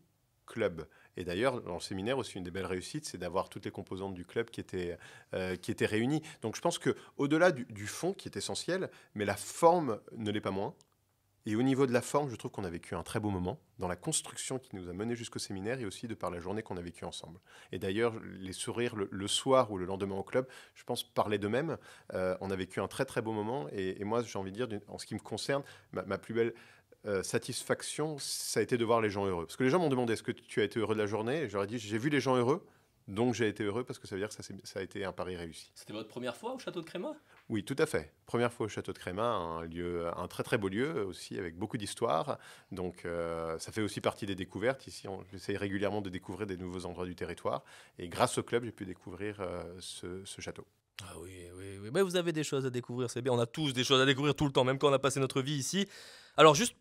club. Et d'ailleurs, dans le séminaire aussi, une des belles réussites, c'est d'avoir toutes les composantes du club qui étaient, euh, qui étaient réunies. Donc je pense que au delà du, fond, qui est essentiel, mais la forme ne l'est pas moins. Et au niveau de la forme, je trouve qu'on a vécu un très beau moment dans la construction qui nous a menés jusqu'au séminaire et aussi de par la journée qu'on a vécue ensemble. Et d'ailleurs, les sourires le, soir ou le lendemain au club, je pense, parlaient d'eux-mêmes. Euh, on a vécu un très très beau moment et, moi, j'ai envie de dire, en ce qui me concerne, ma plus belle euh, satisfaction, ça a été de voir les gens heureux. Parce que les gens m'ont demandé est-ce que tu as été heureux de la journée j'aurais dit j'ai vu les gens heureux, donc j'ai été heureux parce que ça veut dire que ça, a été un pari réussi. C'était votre première fois au château de Créma Oui, tout à fait. Première fois au château de Créma, un lieu, un très très beau lieu aussi avec beaucoup d'histoire. Donc euh, ça fait aussi partie des découvertes. Ici, on essaye régulièrement de découvrir des nouveaux endroits du territoire. Et grâce au club, j'ai pu découvrir euh, ce, ce château. Ah oui, oui, oui. Mais vous avez des choses à découvrir, c'est bien. On a tous des choses à découvrir tout le temps, même quand on a passé notre vie ici. Alors juste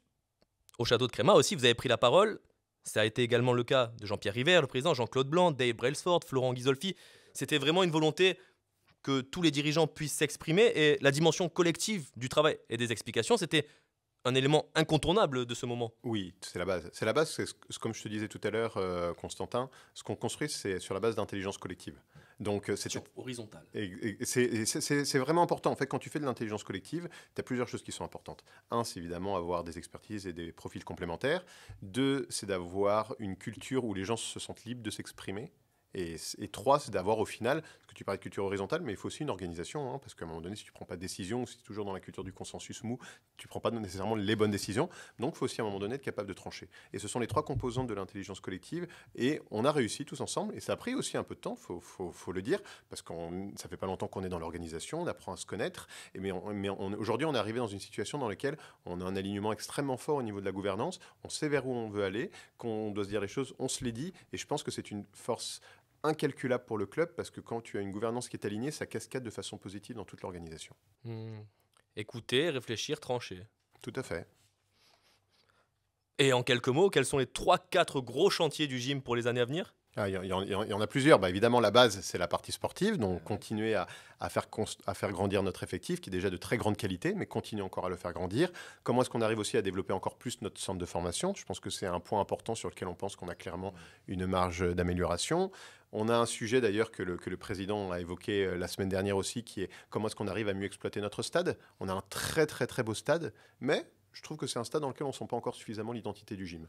au château de Créma aussi, vous avez pris la parole. Ça a été également le cas de Jean-Pierre River, le président, Jean-Claude Blanc, Dave Brailsford, Florent Ghisolfi. C'était vraiment une volonté que tous les dirigeants puissent s'exprimer et la dimension collective du travail et des explications, c'était un élément incontournable de ce moment. Oui, c'est la base. C'est la base, c'est comme je te disais tout à l'heure, euh, Constantin, ce qu'on construit, c'est sur la base d'intelligence collective. Donc, euh, c'est horizontal. C'est vraiment important. En fait, quand tu fais de l'intelligence collective, tu as plusieurs choses qui sont importantes. Un, c'est évidemment avoir des expertises et des profils complémentaires. Deux, c'est d'avoir une culture où les gens se sentent libres de s'exprimer. et, trois, c'est d'avoir au final tu parles de culture horizontale, mais il faut aussi une organisation, hein, parce qu'à un moment donné, si tu ne prends pas de décision, si tu es toujours dans la culture du consensus mou, tu ne prends pas nécessairement les bonnes décisions. Donc, il faut aussi à un moment donné être capable de trancher. Et ce sont les trois composantes de l'intelligence collective. Et on a réussi tous ensemble. Et ça a pris aussi un peu de temps, il faut, le dire, parce que ça fait pas longtemps qu'on est dans l'organisation, on apprend à se connaître. Et mais, mais aujourd'hui, on est arrivé dans une situation dans laquelle on a un alignement extrêmement fort au niveau de la gouvernance. On sait vers où on veut aller, qu'on doit se dire les choses, on se les dit. Et je pense que c'est une force incalculable pour le club parce que quand tu as une gouvernance qui est alignée, ça cascade de façon positive dans toute l'organisation. Hmm. Écouter, réfléchir, trancher. Tout à fait. Et en quelques mots, quels sont les 3-4 gros chantiers du gym pour les années à venir ah, il y, en a plusieurs. Bah, évidemment, la base, c'est la partie sportive. Donc, ah continuer à, faire à, faire grandir notre effectif, qui est déjà de très grande qualité, mais continuer encore à le faire grandir. Comment est-ce qu'on arrive aussi à développer encore plus notre centre de formation Je pense que c'est un point important sur lequel on pense qu'on a clairement hmm. une marge d'amélioration. On a un sujet d'ailleurs que le, président a évoqué euh, la semaine dernière aussi, qui est comment est-ce qu'on arrive à mieux exploiter notre stade. On a un très très très beau stade, mais je trouve que c'est un stade dans lequel on ne sent pas encore suffisamment l'identité du gym.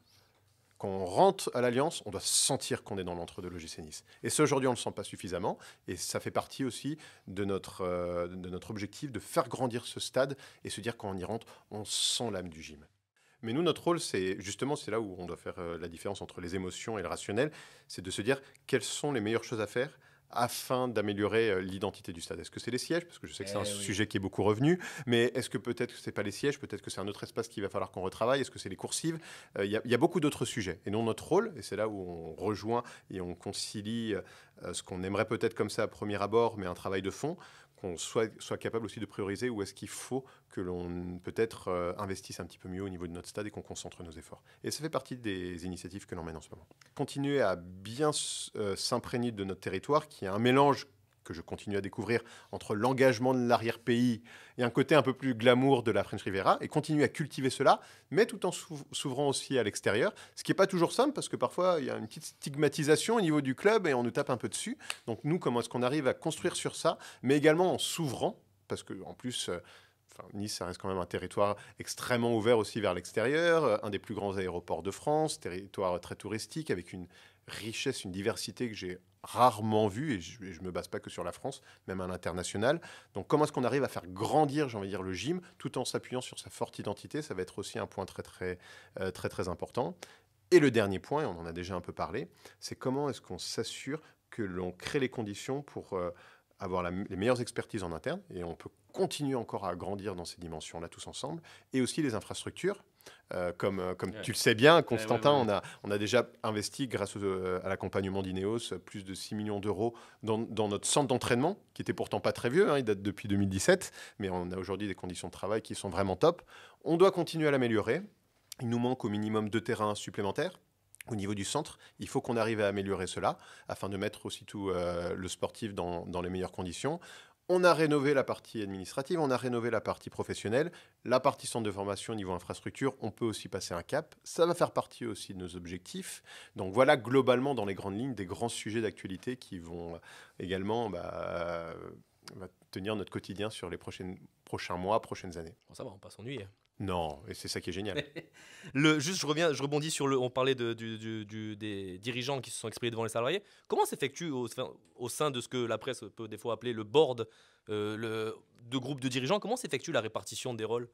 Quand on rentre à l'Alliance, on doit sentir qu'on est dans l'entre-deux l'OGC Nice. Et ça, aujourd'hui, on ne le sent pas suffisamment. Et ça fait partie aussi de notre, euh, de notre objectif de faire grandir ce stade et se dire qu'on y rentre, on sent l'âme du gym. Mais nous, notre rôle, c'est justement, c'est là où on doit faire euh, la différence entre les émotions et le rationnel, c'est de se dire quelles sont les meilleures choses à faire afin d'améliorer euh, l'identité du stade Est-ce que c'est les sièges Parce que je sais que c'est un eh sujet qui est beaucoup revenu, mais est-ce que peut-être que ce pas les sièges Peut-être que c'est un autre espace qu'il va falloir qu'on retravaille Est-ce que c'est les coursives euh, Il y, a beaucoup d'autres sujets. Et non, notre rôle, et c'est là où on rejoint et on concilie ce qu'on aimerait peut-être comme ça à premier abord, mais un travail de fond, soit, capable aussi de prioriser où est-ce qu'il faut que l'on peut-être euh, investisse un petit peu mieux au niveau de notre stade et qu'on concentre nos efforts. Et ça fait partie des initiatives que l'on mène en ce moment. Continuer à bien euh, s'imprégner de notre territoire, qui est un mélange que je continue à découvrir entre l'engagement de l'arrière-pays et un côté un peu plus glamour de la French Riviera, et continue à cultiver cela, mais tout en s'ouvrant aussi à l'extérieur, ce qui n'est pas toujours simple, parce que parfois il y a une petite stigmatisation au niveau du club et on nous tape un peu dessus. Donc nous, comment est-ce qu'on arrive à construire sur ça, mais également en s'ouvrant, parce qu'en plus... Euh, nice, ça reste quand même un territoire extrêmement ouvert aussi vers l'extérieur, euh, un des plus grands aéroports de France, territoire très touristique avec une richesse, une diversité que j'ai rarement vue, et je ne me base pas que sur la France, même à l'international. Donc comment est-ce qu'on arrive à faire grandir, j'ai envie de dire, le gym, tout en s'appuyant sur sa forte identité Ça va être aussi un point très très, euh, très, très important. Et le dernier point, et on en a déjà un peu parlé, c'est comment est-ce qu'on s'assure que l'on crée les conditions pour euh, avoir les meilleures expertises en interne, et on peut continuer encore à grandir dans ces dimensions-là tous ensemble, et aussi les infrastructures, euh, comme, euh, tu le sais bien, Constantin, On, a, déjà investi, grâce euh, à l'accompagnement d'Ineos, plus de 6 millions d'euros dans, notre centre d'entraînement, qui était pourtant pas très vieux, hein, il date depuis 2017, mais on a aujourd'hui des conditions de travail qui sont vraiment top. On doit continuer à l'améliorer. Il nous manque au minimum deux terrains supplémentaires. Au niveau du centre, il faut qu'on arrive à améliorer cela afin de mettre aussi tout le sportif dans les meilleures conditions. On a rénové la partie administrative, on a rénové la partie professionnelle, la partie centre de formation au niveau infrastructure, on peut aussi passer un cap. Ça va faire partie aussi de nos objectifs. Donc voilà globalement dans les grandes lignes des grands sujets d'actualité qui vont également bah, euh, bah, tenir notre quotidien sur les prochains mois, prochaines années. ça va, on pas s'ennuyer. Non, et c'est ça qui est génial. le, juste, je, je rebondis sur le. On parlait des dirigeants qui se sont exprimés devant les salariés. Comment s'effectue au, sein de ce que la presse peut des fois appeler le board euh, de groupe de dirigeants Comment s'effectue la répartition des rôles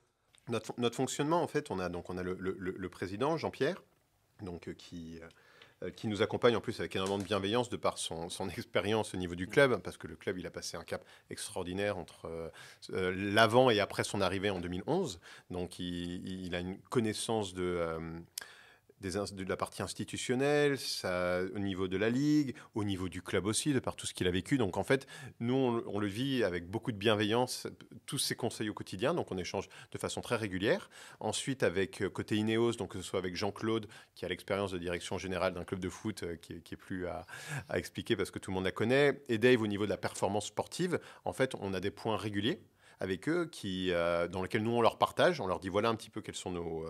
notre, fonctionnement, en fait, on a, donc, on a le, le président, Jean-Pierre, donc, euh, qui, euh, euh, qui nous accompagne en plus avec énormément de bienveillance de par son, expérience au niveau du club, parce que le club, il a passé un cap extraordinaire entre euh, euh, l'avant et après son arrivée en 2011. Donc, il, a une connaissance de de la partie institutionnelle, ça, au niveau de la Ligue, au niveau du club aussi, de par tout ce qu'il a vécu. Donc en fait, nous, on, le vit avec beaucoup de bienveillance, tous ces conseils au quotidien, donc on échange de façon très régulière. Ensuite, avec euh, côté Ineos, donc que ce soit avec Jean-Claude, qui a l'expérience de direction générale d'un club de foot, euh, qui, qui, est plus à, expliquer parce que tout le monde la connaît, et Dave au niveau de la performance sportive, en fait, on a des points réguliers avec eux qui, euh, dans lesquels nous on leur partage, on leur dit voilà un petit peu quels sont nos,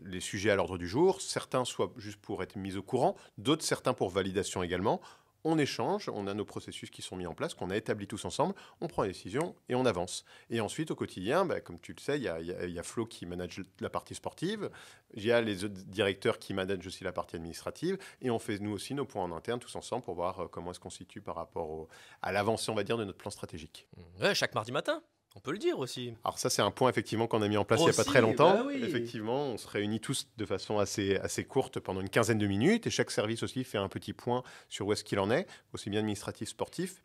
les sujets à l'ordre du jour, certains soient juste pour être mis au courant, d'autres certains pour validation également. On échange, on a nos processus qui sont mis en place, qu'on a établis tous ensemble, on prend la décision et on avance. Et ensuite, au quotidien, bah, comme tu le sais, il y, a Flo qui manage la partie sportive, il y a les autres directeurs qui managent aussi la partie administrative, et on fait nous aussi nos points en interne tous ensemble pour voir euh, comment est-ce qu'on situe par rapport à l'avancée, on va dire, de notre plan stratégique. Mmh. chaque mardi matin on peut le dire aussi. Alors ça, c'est un point effectivement qu'on a mis en place il n'y a pas très longtemps. Bah effectivement, on se réunit tous de façon assez, assez courte pendant une quinzaine de minutes et chaque service aussi fait un petit point sur où est-ce qu'il en est, aussi bien administratif, sportif.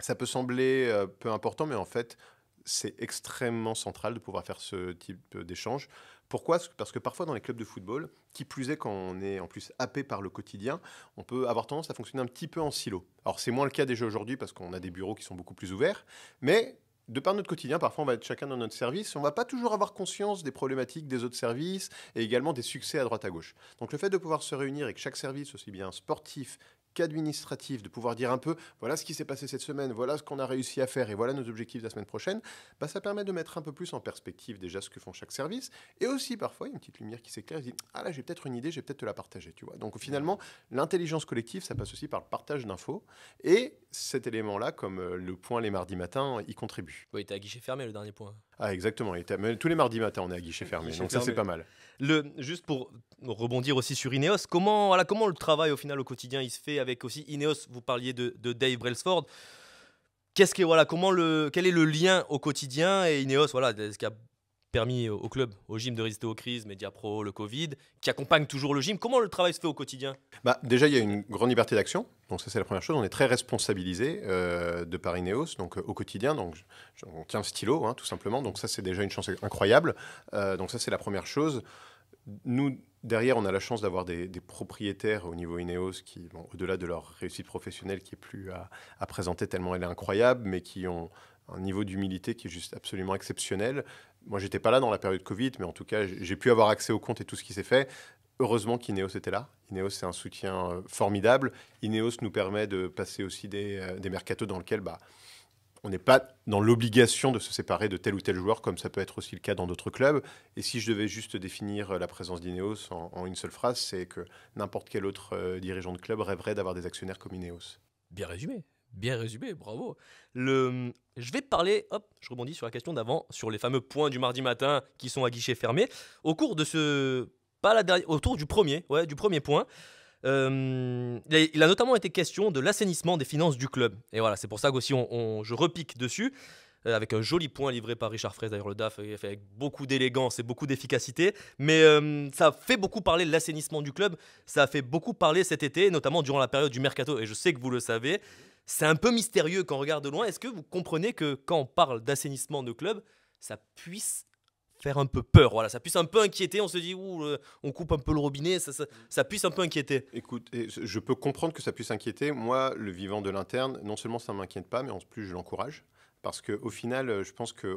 Ça peut sembler euh, peu important, mais en fait, c'est extrêmement central de pouvoir faire ce type d'échange. Pourquoi Parce que parfois dans les clubs de football, qui plus est quand on est en plus happé par le quotidien, on peut avoir tendance à fonctionner un petit peu en silo. Alors c'est moins le cas déjà aujourd'hui parce qu'on a des bureaux qui sont beaucoup plus ouverts, mais de par notre quotidien, parfois on va être chacun dans notre service, on va pas toujours avoir conscience des problématiques des autres services et également des succès à droite à gauche. Donc le fait de pouvoir se réunir avec chaque service, aussi bien sportif administratif de pouvoir dire un peu, voilà ce qui s'est passé cette semaine, voilà ce qu'on a réussi à faire et voilà nos objectifs de la semaine prochaine, bah, ça permet de mettre un peu plus en perspective déjà ce que font chaque service. Et aussi, parfois, une petite lumière qui s'éclaire, et dit, ah là, j'ai peut-être une idée, j'ai peut-être te la partager, tu vois. Donc finalement, l'intelligence collective, ça passe aussi par le partage d'infos. Et cet élément-là, comme euh, le point les mardis matins, y contribue. Oui, tu à guichet fermé le dernier point. Ah, exactement. Et tous les mardis matins, on est à guichet fermé. donc ça, c'est pas mal. Le, juste pour rebondir aussi sur Ineos, comment, voilà, comment le travail au final au quotidien il se fait avec aussi Ineos Vous parliez de, de Dave Brailsford. Qu'est-ce que voilà, comment le, quel est le lien au quotidien et Ineos voilà, est-ce qu'il y a permis au club, au gym de résister aux crises, Media Pro, le Covid, qui accompagne toujours le gym. Comment le travail se fait au quotidien bah, Déjà, il y a une grande liberté d'action. Donc ça, c'est la première chose. On est très responsabilisé euh, de Paris Ineos donc euh, au quotidien. Donc on tient le stylo, hein, tout simplement. Donc ça, c'est déjà une chance incroyable. Euh, donc ça, c'est la première chose. Nous, derrière, on a la chance d'avoir des, propriétaires au niveau Ineos qui, vont au-delà de leur réussite professionnelle qui est plus à, à présenter tellement elle est incroyable, mais qui ont un niveau d'humilité qui est juste absolument exceptionnel, moi, j'étais pas là dans la période Covid, mais en tout cas, j'ai pu avoir accès au compte et tout ce qui s'est fait. Heureusement qu'Ineos était là. Ineos, c'est un soutien euh, formidable. Ineos nous permet de passer aussi des, euh, des mercatos dans lesquels bah, on n'est pas dans l'obligation de se séparer de tel ou tel joueur, comme ça peut être aussi le cas dans d'autres clubs. Et si je devais juste définir euh, la présence d'Ineos en, en, une seule phrase, c'est que n'importe quel autre dirigeant de club rêverait d'avoir des actionnaires comme Ineos. Bien résumé. Bien résumé, bravo. Le, je vais parler, hop, je rebondis sur la question d'avant, sur les fameux points du mardi matin qui sont à guichet fermé. Au cours de ce, pas la dernière, autour du premier, ouais, du premier point. Euh, il a notamment été question de l'assainissement des finances du club. Et voilà, c'est pour ça que je repique dessus, euh, avec un joli point livré par Richard Fraisse, d'ailleurs le DAF, avec beaucoup d'élégance et beaucoup d'efficacité. Mais euh, ça fait beaucoup parler de l'assainissement du club, ça a fait beaucoup parler cet été, notamment durant la période du mercato, et je sais que vous le savez c'est un peu mystérieux quand on regarde de loin. Est-ce que vous comprenez que quand on parle d'assainissement de club, ça puisse faire un peu peur Voilà, ça puisse un peu inquiéter. On se dit, euh, on coupe un peu le robinet, ça, puisse un peu inquiéter. Écoute, je peux comprendre que ça puisse inquiéter. Moi, le vivant de l'interne, non seulement ça ne m'inquiète pas, mais en plus, je l'encourage parce qu'au final, euh, je pense que,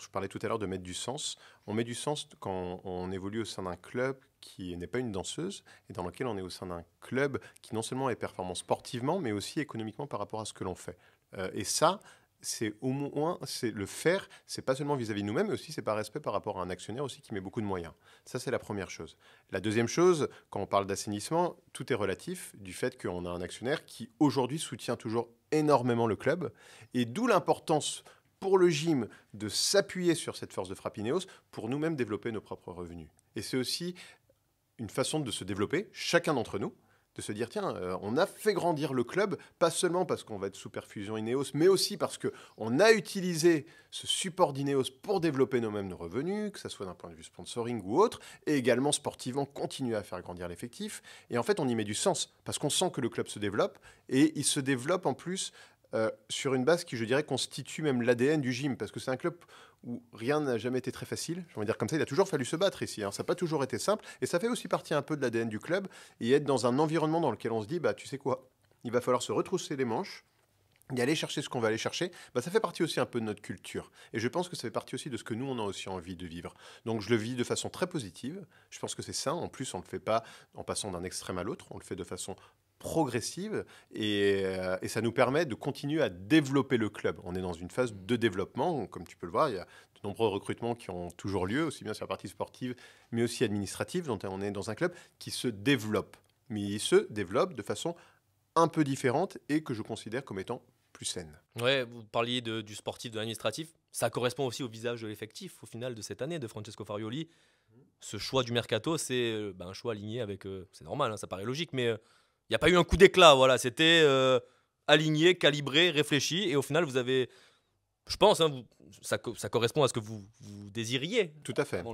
je parlais tout à l'heure de mettre du sens, on met du sens quand on évolue au sein d'un club qui n'est pas une danseuse et dans lequel on est au sein d'un club qui non seulement est performant sportivement, mais aussi économiquement par rapport à ce que l'on fait. Euh, et ça, c'est au moins c'est le faire, c'est pas seulement vis-à-vis de nous-mêmes, mais aussi c'est par respect par rapport à un actionnaire aussi qui met beaucoup de moyens. Ça, c'est la première chose. La deuxième chose, quand on parle d'assainissement, tout est relatif du fait qu'on a un actionnaire qui aujourd'hui soutient toujours énormément le club, et d'où l'importance pour le gym de s'appuyer sur cette force de frappe pour nous-mêmes développer nos propres revenus. Et c'est aussi une façon de se développer, chacun d'entre nous, de se dire tiens, euh, on a fait grandir le club, pas seulement parce qu'on va être sous perfusion Ineos, mais aussi parce qu'on a utilisé ce support d'Ineos pour développer nos mêmes revenus, que ce soit d'un point de vue sponsoring ou autre, et également sportivement continuer à faire grandir l'effectif. Et en fait, on y met du sens, parce qu'on sent que le club se développe, et il se développe en plus euh, sur une base qui, je dirais, constitue même l'ADN du gym, parce que c'est un club où rien n'a jamais été très facile. Je dire comme ça, il a toujours fallu se battre ici. Hein. Ça n'a pas toujours été simple. Et ça fait aussi partie un peu de l'ADN du club et être dans un environnement dans lequel on se dit, bah, tu sais quoi, il va falloir se retrousser les manches et aller chercher ce qu'on va aller chercher, bah, ça fait partie aussi un peu de notre culture. Et je pense que ça fait partie aussi de ce que nous, on a aussi envie de vivre. Donc je le vis de façon très positive. Je pense que c'est sain, En plus, on ne le fait pas en passant d'un extrême à l'autre. On le fait de façon progressive euh, et, ça nous permet de continuer à développer le club. On est dans une phase de développement, comme tu peux le voir, il y a de nombreux recrutements qui ont toujours lieu, aussi bien sur la partie sportive, mais aussi administrative. Donc on est dans un club qui se développe, mais il se développe de façon un peu différente et que je considère comme étant plus saine. Ouais, vous parliez du sportif, de l'administratif. Ça correspond aussi au visage de l'effectif au final de cette année de Francesco Farioli. Ce choix du mercato, c'est euh, ben, un choix aligné avec. Euh, c'est normal, hein, ça paraît logique, mais il n'y a pas eu un coup d'éclat, voilà. C'était euh, aligné, calibré, réfléchi, et au final, vous avez. Je pense, hein, ça, correspond à ce que vous, désiriez. Tout à fait.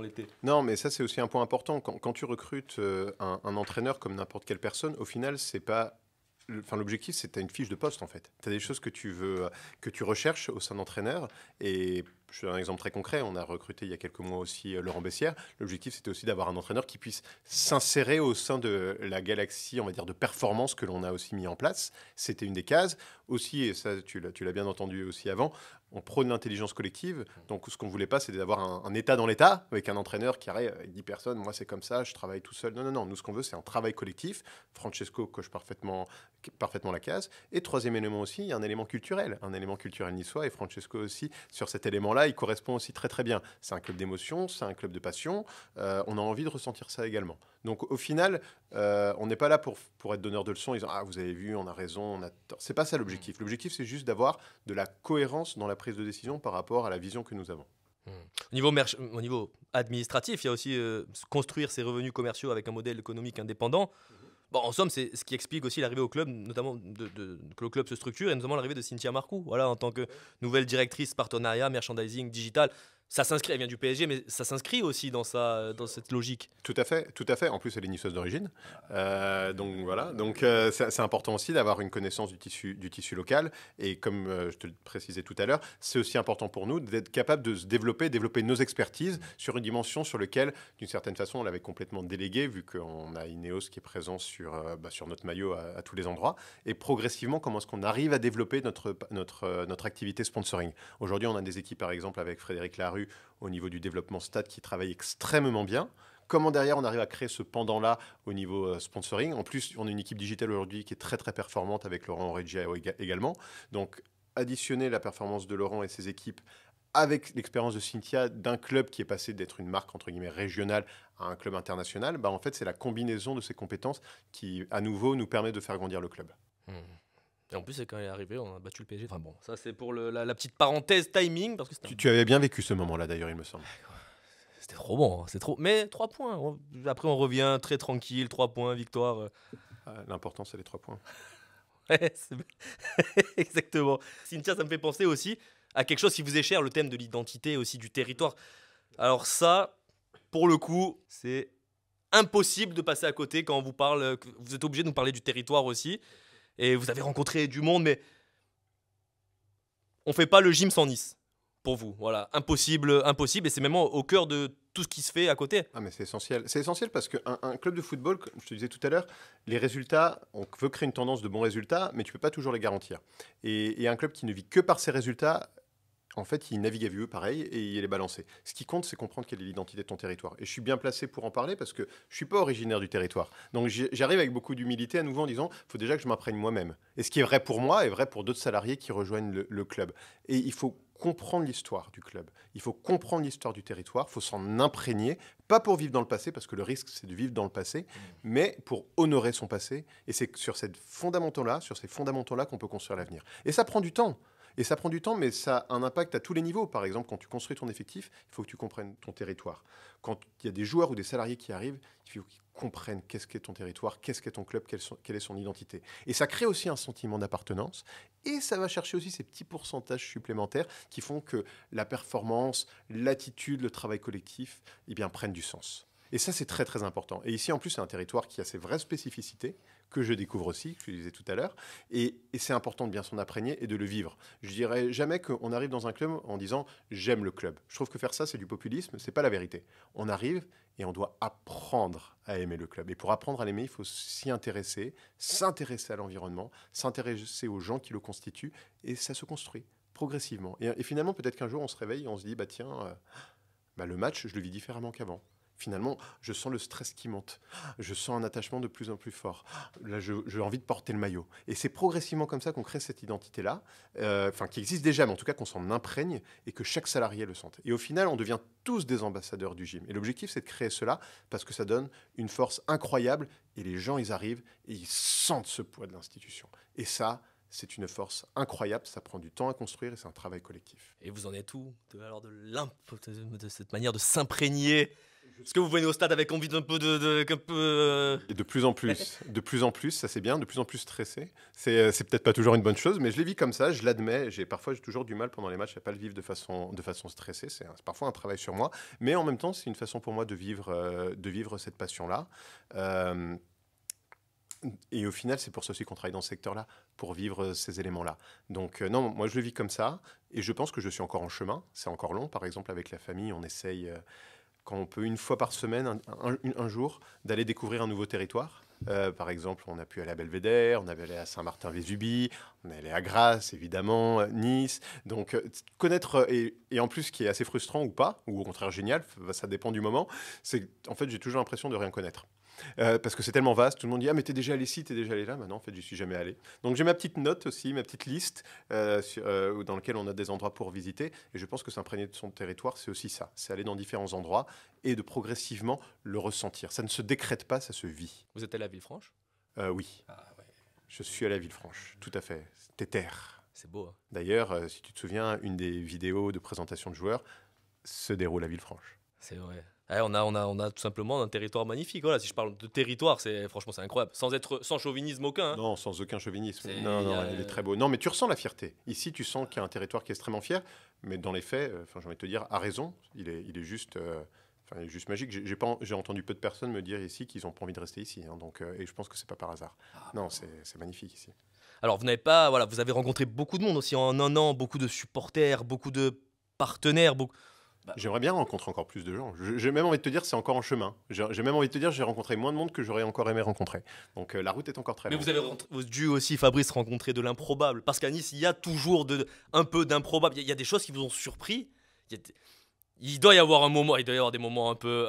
Non, mais ça, c'est aussi un point important. Quand, tu recrutes euh, un, un, entraîneur comme n'importe quelle personne, au final, c'est pas Enfin, l'objectif, c'est tu as une fiche de poste en fait. Tu as des choses que tu veux, que tu recherches au sein d'entraîneurs. Et je fais un exemple très concret. On a recruté il y a quelques mois aussi euh, Laurent Bessière. L'objectif, c'était aussi d'avoir un entraîneur qui puisse s'insérer au sein de la galaxie, on va dire, de performance que l'on a aussi mis en place. C'était une des cases. Aussi, et ça, tu l'as bien entendu aussi avant, on prône l'intelligence collective. Donc, ce qu'on voulait pas, c'est d'avoir un, État dans l'État, avec un entraîneur qui arrête avec 10 personnes. Moi, c'est comme ça, je travaille tout seul. Non, non, non. Nous, ce qu'on veut, c'est un travail collectif. Francesco coche parfaitement, parfaitement la case. Et troisième élément aussi, il y a un élément culturel. Un élément culturel niçois. Et Francesco aussi, sur cet élément-là, il correspond aussi très, très bien. C'est un club d'émotion, c'est un club de passion. Euh, on a envie de ressentir ça également. Donc au final, euh, on n'est pas là pour, pour être donneur de leçons, ils disent Ah, vous avez vu, on a raison, on a tort. C'est pas ça l'objectif. Mm. L'objectif, c'est juste d'avoir de la cohérence dans la prise de décision par rapport à la vision que nous avons. Mm. Au, niveau au niveau, administratif, il y a aussi euh, construire ses revenus commerciaux avec un modèle économique indépendant. Mm-hmm. Bon, en somme, c'est ce qui explique aussi l'arrivée au club, notamment de, que le club se structure, et notamment l'arrivée de Cynthia Marcou. voilà, en tant que nouvelle directrice partenariat, merchandising, digital ça s'inscrit, elle vient du PSG, mais ça s'inscrit aussi dans, sa, dans cette logique. Tout à fait, tout à fait. En plus, elle est niçoise d'origine. Euh, donc voilà, donc euh, c'est important aussi d'avoir une connaissance du tissu, du tissu local. Et comme euh, je te le précisais tout à l'heure, c'est aussi important pour nous d'être capable de se développer, développer nos expertises sur une dimension sur laquelle, d'une certaine façon, on l'avait complètement déléguée, vu qu'on a Ineos qui est présent sur, bah, sur notre maillot à, tous les endroits. Et progressivement, comment est-ce qu'on arrive à développer notre, notre, notre activité sponsoring Aujourd'hui, on a des équipes, par exemple, avec Frédéric Larue au niveau du développement Stade qui travaille extrêmement bien. Comment derrière on arrive à créer ce pendant-là au niveau euh, sponsoring En plus, on a une équipe digitale aujourd'hui qui est très très performante avec Laurent Regia également. Donc additionner la performance de Laurent et ses équipes avec l'expérience de Cynthia d'un club qui est passé d'être une marque entre guillemets régionale à un club international, bah en fait c'est la combinaison de ces compétences qui à nouveau nous permet de faire grandir le club. Hmm. Et en plus, quand il est arrivé, on a battu le PSG. Enfin bon, ça c'est pour la, petite parenthèse timing. Parce que tu, avais bien vécu ce moment-là d'ailleurs, il me semble. Ah, C'était trop bon, hein, c'est trop. Mais trois points. Après, on revient très tranquille, trois points, victoire. Euh. Ah, l'important, c'est les trois points. ouais, Exactement. Cynthia, ça me fait penser aussi à quelque chose qui vous est cher, le thème de l'identité aussi du territoire. Alors ça, pour le coup, c'est impossible de passer à côté quand on vous parle. Vous êtes obligé de nous parler du territoire aussi et vous avez rencontré du monde, mais on fait pas le gym sans Nice pour vous. Voilà, impossible, impossible, et c'est même au cœur de tout ce qui se fait à côté. Ah mais c'est essentiel. C'est essentiel parce qu'un club de football, comme je te disais tout à l'heure, les résultats, on veut créer une tendance de bons résultats, mais tu peux pas toujours les garantir. et un club qui ne vit que par ses résultats, en fait, il navigue à vue, pareil, et il est balancé. Ce qui compte, c'est comprendre quelle est l'identité de ton territoire. Et je suis bien placé pour en parler parce que je ne suis pas originaire du territoire. Donc j'arrive avec beaucoup d'humilité à nouveau en disant, il faut déjà que je m'imprègne moi-même. Et ce qui est vrai pour moi est vrai pour d'autres salariés qui rejoignent le, club. Et il faut comprendre l'histoire du club. Il faut comprendre l'histoire du territoire, il faut s'en imprégner, pas pour vivre dans le passé, parce que le risque c'est de vivre dans le passé, mmh. mais pour honorer son passé. Et c'est sur, sur ces fondamentaux-là qu'on peut construire l'avenir. Et ça prend du temps. Et ça prend du temps, mais ça a un impact à tous les niveaux. Par exemple, quand tu construis ton effectif, il faut que tu comprennes ton territoire. Quand il y a des joueurs ou des salariés qui arrivent, il faut qu'ils comprennent qu'est-ce qu'est ton territoire, qu'est-ce qu'est ton club, quelle, est son identité. Et ça crée aussi un sentiment d'appartenance. Et ça va chercher aussi ces petits pourcentages supplémentaires qui font que la performance, l'attitude, le travail collectif, eh prennent du sens. Et ça, c'est très très important. Et ici, en plus, c'est un territoire qui a ses vraies spécificités, que je découvre aussi, que je disais tout à l'heure. Et, c'est important de bien s'en imprégner et de le vivre. Je dirais jamais qu'on arrive dans un club en disant j'aime le club. Je trouve que faire ça, c'est du populisme, c'est pas la vérité. On arrive et on doit apprendre à aimer le club. Et pour apprendre à l'aimer, il faut s'y intéresser, s'intéresser à l'environnement, s'intéresser aux gens qui le constituent. Et ça se construit progressivement. Et, finalement, peut-être qu'un jour, on se réveille et on se dit bah tiens, euh, bah, le match, je le vis différemment qu'avant. Finalement, je sens le stress qui monte. Je sens un attachement de plus en plus fort. Là, j'ai envie de porter le maillot. Et c'est progressivement comme ça qu'on crée cette identité-là, euh, enfin qui existe déjà, mais en tout cas qu'on s'en imprègne et que chaque salarié le sente. Et au final, on devient tous des ambassadeurs du gym. Et l'objectif, c'est de créer cela parce que ça donne une force incroyable et les gens, ils arrivent et ils sentent ce poids de l'institution. Et ça, c'est une force incroyable, ça prend du temps à construire et c'est un travail collectif. Et vous en êtes où de, alors de, de cette manière de s'imprégner est-ce que vous venez au stade avec envie d'un peu de. de peu, Et euh, de plus en plus. De plus en plus, ça c'est bien, de plus en plus stressé. C'est, euh, peut-être pas toujours une bonne chose, mais je les vis comme ça, je l'admets. J'ai, parfois, j'ai toujours du mal pendant les matchs à pas le vivre de façon, de façon stressée. C'est, parfois un travail sur moi. Mais en même temps, c'est une façon pour moi de vivre, euh, de vivre cette passion-là. et au final, c'est pour ça aussi qu'on travaille dans ce secteur-là, pour vivre ces éléments-là. Donc, non, moi, je le vis comme ça, et je pense que je suis encore en chemin. C'est encore long. Par exemple, avec la famille, on essaye quand on peut une fois par semaine, un, jour, d'aller découvrir un nouveau territoire. Euh, par exemple, on a pu aller à Belvédère, on avait allé à Saint-Martin-Vésubie, on est allé à Grasse, évidemment, euh, Nice. Donc, euh, connaître, et, en plus, qui est assez frustrant ou pas, ou au contraire génial, ça dépend du moment, c'est en fait, j'ai toujours l'impression de rien connaître. Euh, parce que c'est tellement vaste. Tout le monde dit Ah, mais t'es déjà allé ici, t'es déjà allé là. maintenant en fait, je suis jamais allé. Donc j'ai ma petite note aussi, ma petite liste euh, euh, dans laquelle on a des endroits pour visiter. Et je pense que s'imprégner de son territoire, c'est aussi ça. C'est aller dans différents endroits et de progressivement le ressentir. Ça ne se décrète pas, ça se vit. Vous êtes à à Villefranche Oui. Ah, je suis à la Villefranche, tout à fait. C'était terre. C'est beau. Hein. D'ailleurs, si tu te souviens, une des vidéos de présentation de joueurs se déroule à Villefranche. C'est vrai. Eh, on, a, on, a, on a tout simplement un territoire magnifique. Voilà, si je parle de territoire, c'est franchement c'est incroyable. Sans être sans chauvinisme aucun. Hein. Non, sans aucun chauvinisme. Non, non, il est très beau. Non, mais tu ressens la fierté. Ici, tu sens qu'il y a un territoire qui est extrêmement fier. Mais dans les faits, euh, enfin, j'ai envie de te dire, à raison, il est, il est juste. Euh, juste magique. J'ai, entendu peu de personnes me dire ici qu'ils n'ont pas envie de rester ici. Hein, donc, euh, et je pense que c'est pas par hasard. Ah, non, c'est magnifique ici. Alors, vous n'avez pas, voilà, vous avez rencontré beaucoup de monde aussi en un an, beaucoup de supporters, beaucoup de partenaires, beaucoup. Bah, J'aimerais bien rencontrer encore plus de gens. J'ai même envie de te dire, c'est encore en chemin. J'ai même envie de te dire, j'ai rencontré moins de monde que j'aurais encore aimé rencontrer. Donc euh, la route est encore très longue. Mais vous avez dû aussi, Fabrice, rencontrer de l'improbable. Parce qu'à Nice, il y a toujours de, un peu d'improbable. Il y, a des choses qui vous ont surpris. Il, doit y avoir un moment, il doit y avoir des moments un peu,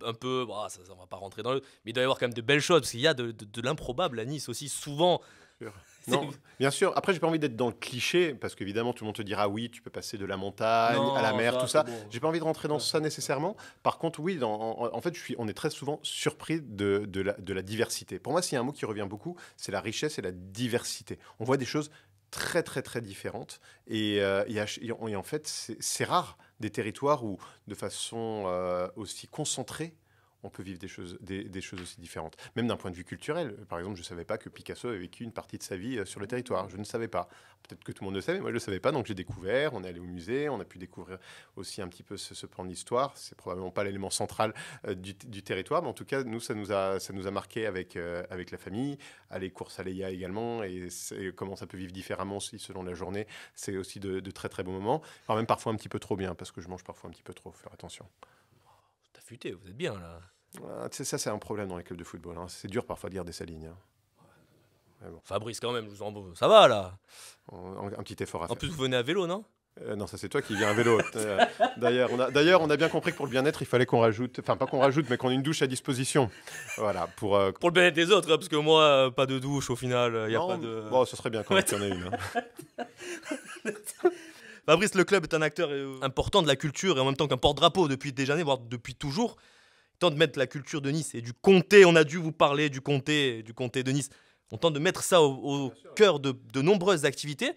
un, peu, bah, ça, ça, va pas rentrer dans le, mais il doit y avoir quand même de belles choses parce qu'il y a de, de l'improbable à Nice aussi. Souvent, Non, bien sûr. Après, j'ai pas envie d'être dans le cliché, parce qu'évidemment, tout le monde te dira oui, tu peux passer de la montagne à la mer, tout ça. Je J'ai pas envie de rentrer dans ça nécessairement. Par contre, oui, dans, en, fait, je suis, on est très souvent surpris de, de, la, de la diversité. Pour moi, s'il y a un mot qui revient beaucoup, c'est la richesse et la diversité. On voit des choses très très très différentes et, euh, en fait c'est rare des territoires où de façon euh, aussi concentrée on peut vivre des choses, aussi différentes. Même d'un point de vue culturel, par exemple, je ne savais pas que Picasso avait vécu une partie de sa vie euh, sur le territoire. Je ne savais pas. Peut-être que tout le monde le savait, moi je ne le savais pas, donc j'ai découvert, on est allé au musée, on a pu découvrir aussi un petit peu ce, ce l'histoire. d'histoire. n'est probablement pas l'élément central euh, du, territoire, mais en tout cas, nous, ça nous a, ça marqué euh, avec, la famille, aller course à l'EIA également, et, comment ça peut vivre différemment aussi selon la journée. C'est aussi de, très très bons moments, même parfois un petit peu trop bien, parce que je mange parfois un petit peu trop, faire attention. T'as futé, vous êtes bien là. Ah, ça, c'est un problème dans les clubs de football. Hein. C'est dur parfois de dire des ligne hein. Fabrice, quand même, je vous en... ça va là Un petit effort à en faire. En plus, vous venez à vélo, non euh, non, ça c'est toi qui viens à vélo. Euh, d'ailleurs, on a, d'ailleurs, on a bien compris que pour le bien-être, il fallait qu'on rajoute, enfin pas qu'on rajoute, mais qu'on ait une douche à disposition. Voilà, pour euh, pour le bien-être des autres, hein, parce que moi, pas de douche au final. Bon, ce serait bien quand même en ait une. Fabrice, le club est un acteur important de la culture et en même temps qu'un porte-drapeau depuis des années, voire depuis toujours tente de mettre la culture de Nice et du comté. On a dû vous parler du comté, du comté de Nice. On tente de mettre ça au, cœur de nombreuses activités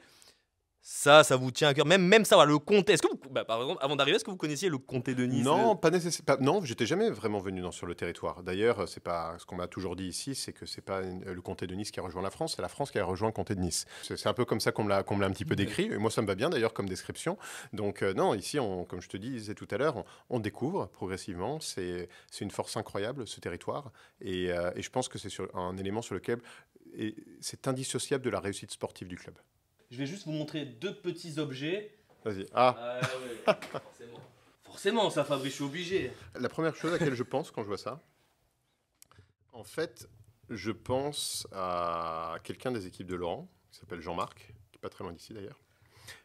ça, ça vous tient à cœur. Même, même ça, le comté. Est-ce que vous, bah, par exemple, avant d'arriver, est-ce que vous connaissiez le comté de Nice Non, pas nécessairement. Non, j'étais jamais vraiment venu dans, sur le territoire. D'ailleurs, c'est pas ce qu'on m'a toujours dit ici, c'est que c'est pas le comté de Nice qui a rejoint la France, c'est la France qui a rejoint le comté de Nice. C'est un peu comme ça qu'on me l'a, un petit peu décrit. Et moi, ça me va bien d'ailleurs comme description. Donc euh, non, ici, comme je te disais tout à l'heure, on, découvre progressivement. C'est, c'est une force incroyable ce territoire. Et, euh, et je pense que c'est sur, un élément sur lequel et c'est indissociable de la réussite sportive du club. Je vais juste vous montrer deux petits objets. Vas-y. Ah. ah oui, forcément. ça, Fabrice, je suis obligé. La première chose à laquelle je pense quand je vois ça, en fait, je pense à quelqu'un des équipes de Laurent, qui s'appelle Jean-Marc, qui n'est pas très loin d'ici d'ailleurs.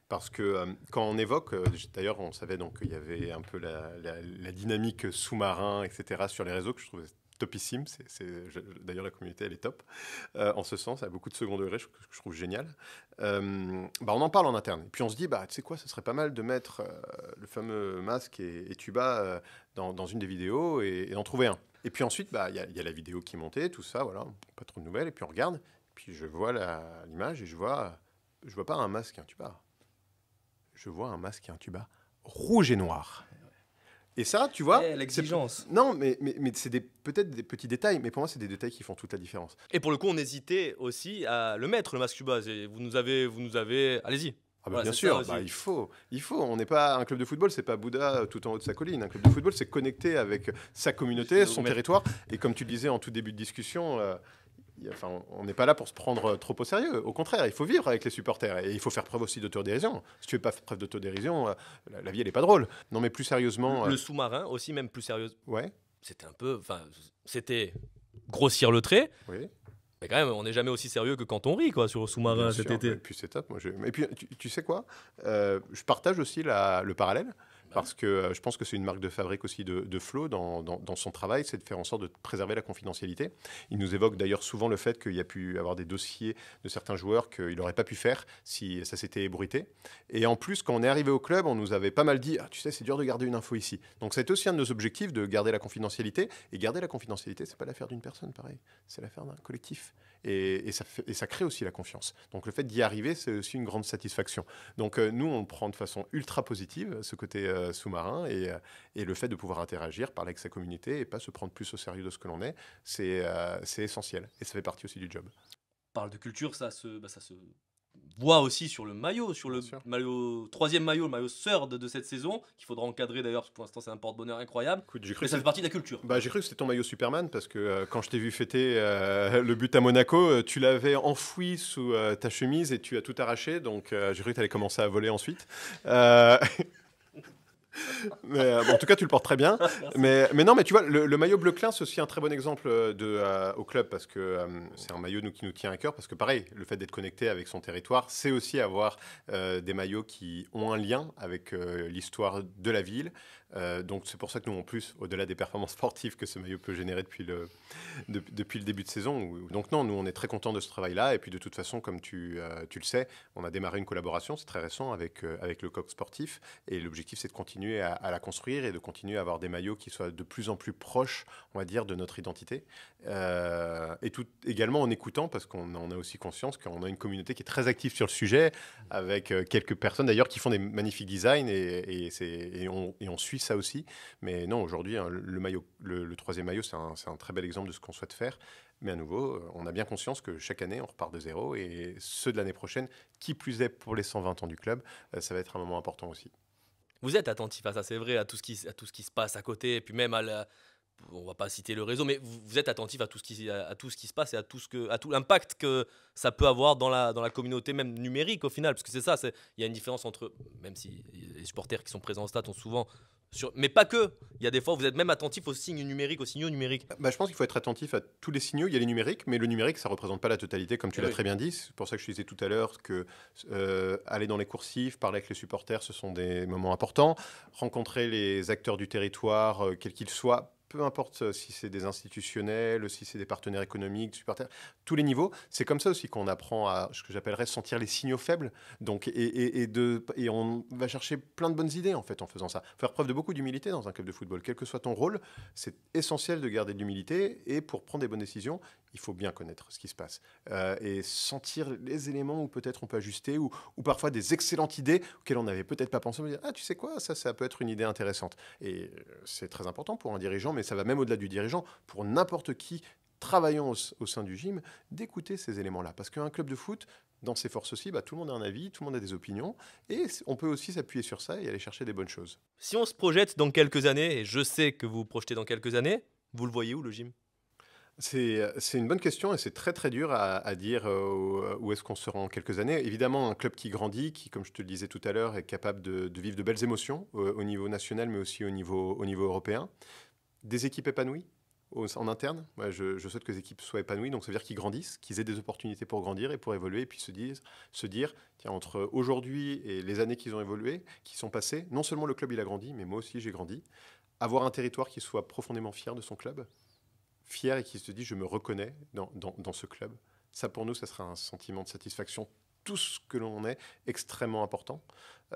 Parce que euh, quand on évoque, euh, d'ailleurs, on savait donc qu'il y avait un peu la, la dynamique sous-marin, etc., sur les réseaux, que je trouvais topissime. D'ailleurs, la communauté, elle est top. Euh, en ce sens, elle a beaucoup de second degré, je, trouve génial. Euh, bah, on en parle en interne. puis on se dit, bah, tu sais quoi, ce serait pas mal de mettre euh, le fameux masque et, tuba dans, une des vidéos et, d'en trouver un. Et puis ensuite, bah, il bah, y, y, a la vidéo qui montait tout ça, voilà, pas trop de nouvelles. Et puis on regarde, puis je vois l'image et je vois, je vois pas un masque et un tuba. Je vois un masque et un tuba rouge et noir. Et ça, tu vois, eh, l'exigence. Non, mais, mais, c'est peut-être des petits détails, mais pour moi, c'est des détails qui font toute la différence. Et pour le coup, on hésitait aussi à le mettre, le masque et Vous nous avez, vous nous avez, allez-y. Ah bah, bien sûr, bah, il faut, il faut. On n'est pas un club de football, c'est pas Bouddha euh, tout en haut de sa colline. Un club de football, c'est connecté avec sa communauté, son territoire. Et comme tu le disais en tout début de discussion, euh, on n'est pas là pour se prendre euh, trop au sérieux. Au contraire, il faut vivre avec les supporters et il faut faire preuve aussi d'autodérision. Si tu fais pas preuve d'autodérision, euh, la, vie, elle n'est pas drôle. Non, mais plus sérieusement. Le, euh, sous-marin aussi, même plus sérieux Ouais. C'était un peu. Enfin, c'était grossir le trait. Oui. Mais quand même, on n'est jamais aussi sérieux que quand on rit quoi, sur le sous-marin cet été. Et puis c'est top. Moi, Et puis, tu, sais quoi Je partage aussi le parallèle. Bah parce que euh, je pense que c'est une marque de fabrique aussi de, Flo dans, son travail, c'est de faire en sorte de préserver la confidentialité. Il nous évoque d'ailleurs souvent le fait qu'il y a pu avoir des dossiers de certains joueurs qu'il n'aurait pas pu faire si ça s'était ébruité. Et en plus, quand on est arrivé au club, on nous avait pas mal dit, ah, tu sais, c'est dur de garder une info ici. Donc c'est aussi un de nos objectifs de garder la confidentialité. Et garder la confidentialité, n'est pas l'affaire d'une personne, pareil, c'est l'affaire d'un collectif et, ça et, ça crée aussi la confiance. Donc le fait d'y arriver, c'est aussi une grande satisfaction. Donc euh, nous, on prend de façon ultra positive euh, ce côté euh, sous-marin et, le fait de pouvoir interagir, parler avec sa communauté et pas se prendre plus au sérieux de ce que l'on est, c'est essentiel et ça fait partie aussi du job. On parle de culture, ça se, bah, ça se voit aussi sur le maillot, sur le maillot, troisième maillot, le maillot third de cette saison, qu'il faudra encadrer d'ailleurs, parce que pour l'instant c'est un porte-bonheur incroyable. ça fait partie de la culture. Bah, j'ai cru que c'était ton maillot Superman, parce que euh, quand je t'ai vu fêter euh, le but à Monaco, euh, tu l'avais enfoui sous ta chemise et tu as tout arraché, donc j'ai cru que tu allais commencer à voler ensuite. Euh, en tout cas, tu le portes très bien. mais, non, mais tu vois, le, maillot bleu clin c'est aussi un très bon exemple euh, euh, au club parce que c'est un maillot qui nous tient à cœur. Parce que, pareil, le fait d'être connecté avec son territoire, c'est aussi avoir des maillots qui ont un lien avec l'histoire de la ville, euh, donc c'est pour ça que nous, en plus, au-delà des performances sportives que ce maillot peut générer depuis le, depuis le début de saison, donc non, nous, on est très contents de ce travail-là. Et puis de toute façon, comme tu, euh, tu le sais, on a démarré une collaboration, c'est très récent, avec, euh, avec le coq sportif. Et l'objectif, c'est de continuer à, la construire et de continuer à avoir des maillots qui soient de plus en plus proches, on va dire, de notre identité. et tout également en écoutant, parce qu'on en a aussi conscience qu'on a une communauté qui est très active sur le sujet, avec quelques personnes d'ailleurs qui font des magnifiques designs et, et, on, et on suit ça aussi. Mais non, aujourd'hui, hein, le, maillot, le, troisième maillot, c'est un, très bel exemple de ce qu'on souhaite faire. Mais à nouveau, euh, on a bien conscience que chaque année, on repart de zéro. Et ceux de l'année prochaine, qui plus est pour les 120 ans du club, euh, ça va être un moment important aussi. Vous êtes attentif à ça, c'est vrai, à tout, ce qui, à tout ce qui se passe à côté, et puis même à la, on va pas citer le réseau, mais vous, êtes attentif à tout ce qui à, tout ce qui se passe et à tout ce que à tout l'impact que ça peut avoir dans la dans la communauté même numérique au final, parce que c'est ça, il y a une différence entre même si les supporters qui sont présents au stade ont souvent sur, mais pas que. Il y a des fois vous êtes même attentif aux signes numériques, aux signaux numériques. Bah, je pense qu'il faut être attentif à tous les signaux. Il y a les numériques, mais le numérique, ça ne représente pas la totalité, comme tu eh l'as très bien dit. C'est pour ça que je disais tout à l'heure que euh, aller dans les coursifs, parler avec les supporters, ce sont des moments importants. Rencontrer les acteurs du territoire, euh, quels qu'ils soient, peu importe euh, si c'est des institutionnels, si c'est des partenaires économiques, supporters, tous les niveaux. C'est comme ça aussi qu'on apprend à ce que j'appellerais sentir les signaux faibles. Donc, et, de, et on va chercher plein de bonnes idées en fait en faisant ça. Faire preuve de beaucoup d'humilité dans un club de football, quel que soit ton rôle, c'est essentiel de garder de l'humilité et pour prendre des bonnes décisions, il faut bien connaître ce qui se passe euh, et sentir les éléments où peut-être on peut ajuster ou, parfois des excellentes idées auxquelles on n'avait peut-être pas pensé. On dire, ah, tu sais quoi, ça, ça peut être une idée intéressante. Et euh, c'est très important pour un dirigeant, mais ça va même au-delà du dirigeant, pour n'importe qui travaillant au, sein du gym, d'écouter ces éléments-là. Parce qu'un club de foot, dans ses forces aussi, bah, tout le monde a un avis, tout le monde a des opinions, et on peut aussi s'appuyer sur ça et aller chercher des bonnes choses. Si on se projette dans quelques années, et je sais que vous vous projetez dans quelques années, vous le voyez où le gym euh, c'est une bonne question et c'est très très dur à, dire euh, où est-ce qu'on sera en quelques années. Évidemment, un club qui grandit, qui, comme je te le disais tout à l'heure, est capable de, vivre de belles émotions euh, au, niveau national, mais aussi au niveau, européen. Des équipes épanouies en interne. je, souhaite que les équipes soient épanouies, donc ça veut dire qu'ils grandissent, qu'ils aient des opportunités pour grandir et pour évoluer, et puis se, disent, se dire, tiens, entre aujourd'hui et les années qu'ils ont évolué, qui sont passées, non seulement le club il a grandi, mais moi aussi j'ai grandi. Avoir un territoire qui soit profondément fier de son club, fier et qui se dit je me reconnais dans, ce club. Ça pour nous, ça sera un sentiment de satisfaction, tout ce que l'on est, extrêmement important.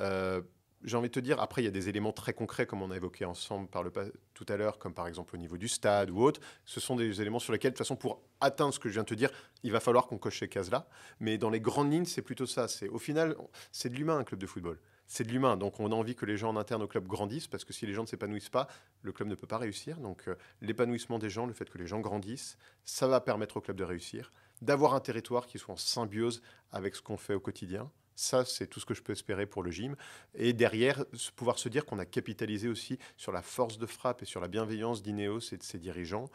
Euh, j'ai envie de te dire, après, il y a des éléments très concrets, comme on a évoqué ensemble par le tout à l'heure, comme par exemple au niveau du stade ou autre. Ce sont des éléments sur lesquels, de toute façon, pour atteindre ce que je viens de te dire, il va falloir qu'on coche ces cases-là. Mais dans les grandes lignes, c'est plutôt ça. C'est Au final, c'est de l'humain, un club de football c'est de l'humain. Donc on a envie que les gens en interne au club grandissent, parce que si les gens ne s'épanouissent pas, le club ne peut pas réussir. Donc euh, l'épanouissement des gens, le fait que les gens grandissent, ça va permettre au club de réussir, d'avoir un territoire qui soit en symbiose avec ce qu'on fait au quotidien. Ça, c'est tout ce que je peux espérer pour le gym. Et derrière, pouvoir se dire qu'on a capitalisé aussi sur la force de frappe et sur la bienveillance d'Ineos et de ses dirigeants,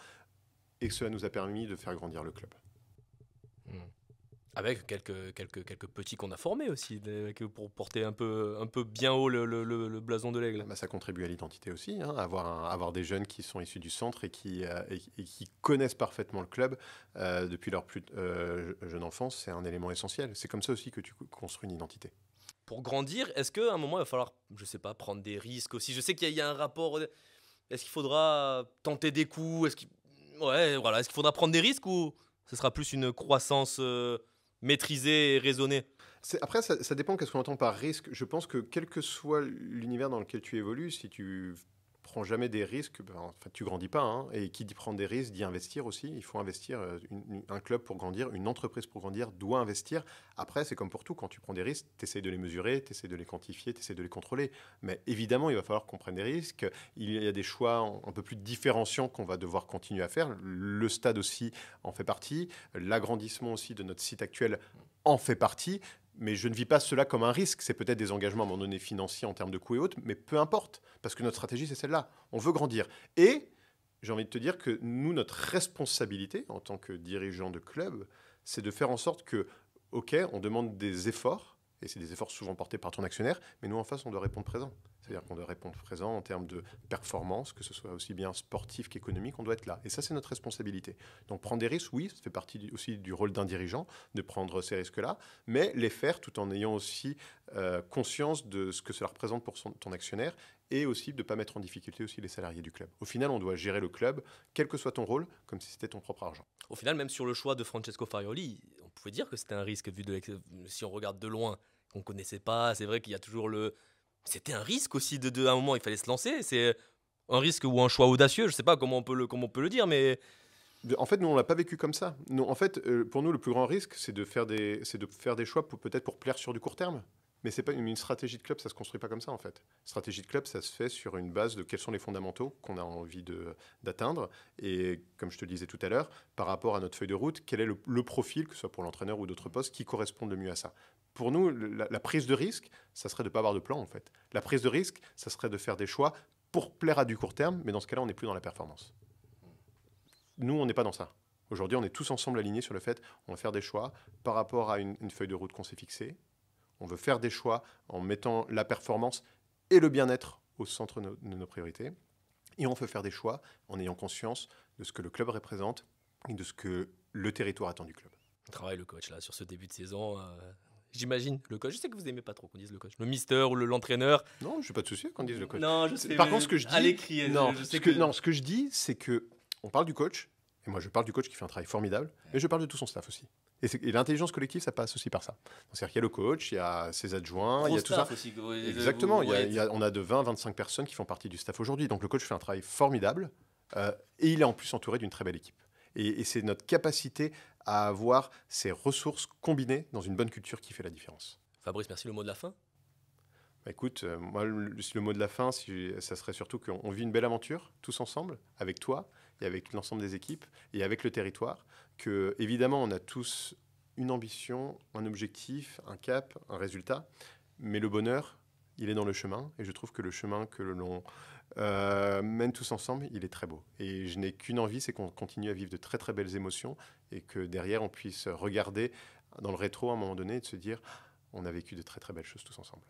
et que cela nous a permis de faire grandir le club. Hmm. Avec quelques, quelques, quelques petits qu'on a formés aussi, pour porter un peu, un peu bien haut le, le, blason de l'aigle. Bah, ça contribue à l'identité aussi, hein, avoir, avoir des jeunes qui sont issus du centre et qui, euh, et, qui connaissent parfaitement le club euh, depuis leur plus euh, jeune enfance, c'est un élément essentiel. C'est comme ça aussi que tu construis une identité. Pour grandir, est-ce qu'à un moment, il va falloir, je sais pas, prendre des risques aussi Je sais qu'il y, a un rapport... Est-ce qu'il faudra tenter des coups Est-ce qu'il ouais, voilà. Est qu faudra prendre des risques ou ce sera plus une croissance maîtriser et raisonner. Après, ça, ça dépend qu'est-ce qu'on entend par risque. Je pense que quel que soit l'univers dans lequel tu évolues, si tu prends jamais des risques, ben, enfin, tu grandis pas. Hein, et qui dit prendre des risques, dit investir aussi. Il faut investir. Euh, un club pour grandir, une entreprise pour grandir doit investir. Après, c'est comme pour tout. Quand tu prends des risques, tu essaies de les mesurer, tu essaies de les quantifier, tu essaies de les contrôler. Mais évidemment, il va falloir qu'on prenne des risques. Il y a des choix un peu plus différenciants qu'on va devoir continuer à faire. Le stade aussi en fait partie. L'agrandissement aussi de notre site actuel en fait partie mais je ne vis pas cela comme un risque. C'est peut-être des engagements à un moment donné financiers en termes de coûts et autres, mais peu importe, parce que notre stratégie, c'est celle-là. On veut grandir. Et j'ai envie de te dire que nous, notre responsabilité en tant que dirigeant de club, c'est de faire en sorte que, OK, on demande des efforts, et c'est des efforts souvent portés par ton actionnaire, mais nous, en face, on doit répondre présent. C'est-à-dire qu'on doit répondre présent en termes de performance, que ce soit aussi bien sportif qu'économique, on doit être là. Et ça, c'est notre responsabilité. Donc prendre des risques, oui, ça fait partie aussi du rôle d'un dirigeant de prendre ces risques-là, mais les faire tout en ayant aussi euh, conscience de ce que cela représente pour ton actionnaire et aussi de ne pas mettre en difficulté aussi les salariés du club. Au final, on doit gérer le club, quel que soit ton rôle, comme si c'était ton propre argent. Au final, même sur le choix de Francesco Farioli, on pouvait dire que c'était un risque vu de si on regarde de loin, qu'on connaissait pas. C'est vrai qu'il y a toujours le c'était un risque aussi de, de à un moment il fallait se lancer c'est un risque ou un choix audacieux je ne sais pas comment on peut le on peut le dire mais en fait, nous, on l'a pas vécu comme ça. Nous, en fait, euh, pour nous, le plus grand risque, c'est de faire des, de faire des choix peut-être pour plaire sur du court terme. Mais c'est pas une, stratégie de club, ça ne se construit pas comme ça en fait. Stratégie de club, ça se fait sur une base de quels sont les fondamentaux qu'on a envie de, d'atteindre et comme je te disais tout à l'heure, par rapport à notre feuille de route, quel est le, profil, que ce soit pour l'entraîneur ou d'autres postes, qui correspond le mieux à ça pour nous, la, prise de risque, ça serait de ne pas avoir de plan, en fait. La prise de risque, ça serait de faire des choix pour plaire à du court terme, mais dans ce cas-là, on n'est plus dans la performance. Nous, on n'est pas dans ça. Aujourd'hui, on est tous ensemble alignés sur le fait qu'on va faire des choix par rapport à une, feuille de route qu'on s'est fixée. On veut faire des choix en mettant la performance et le bien-être au centre de nos priorités. Et on veut faire des choix en ayant conscience de ce que le club représente et de ce que le territoire attend du club. On Travaille le coach là sur ce début de saison. Euh, J'imagine le coach. Je sais que vous aimez pas trop qu'on dise le coach, le mister ou l'entraîneur. non, je suis pas de souci qu'on dise le coach. Non, je sais. Par contre, ce que je dis, allez crier. Non, sais ce que, non, ce que je dis, c'est que on parle du coach, et moi je parle du coach qui fait un travail formidable, mais je parle de tout son staff aussi. Et, l'intelligence collective, ça passe aussi par ça. C'est-à-dire qu'il y a le coach, il y a ses adjoints, il y a tout ça. Euh, Exactement. il y a, on a de 20-25 personnes qui font partie du staff aujourd'hui. Donc le coach fait un travail formidable, euh, et il est en plus entouré d'une très belle équipe. Et, et c'est notre capacité à avoir ces ressources combinées dans une bonne culture qui fait la différence. Fabrice, merci. Le mot de la fin bah, Écoute, euh, moi, le, mot de la fin, ça serait surtout qu'on vit une belle aventure tous ensemble, avec toi et avec l'ensemble des équipes et avec le territoire. Que, évidemment, on a tous une ambition, un objectif, un cap, un résultat, mais le bonheur, il est dans le chemin. Et je trouve que le chemin que l'on euh, même tous ensemble, il est très beau. Et je n'ai qu'une envie, c'est qu'on continue à vivre de très très belles émotions et que derrière, on puisse regarder dans le rétro à un moment donné et de se dire, on a vécu de très très belles choses tous ensemble.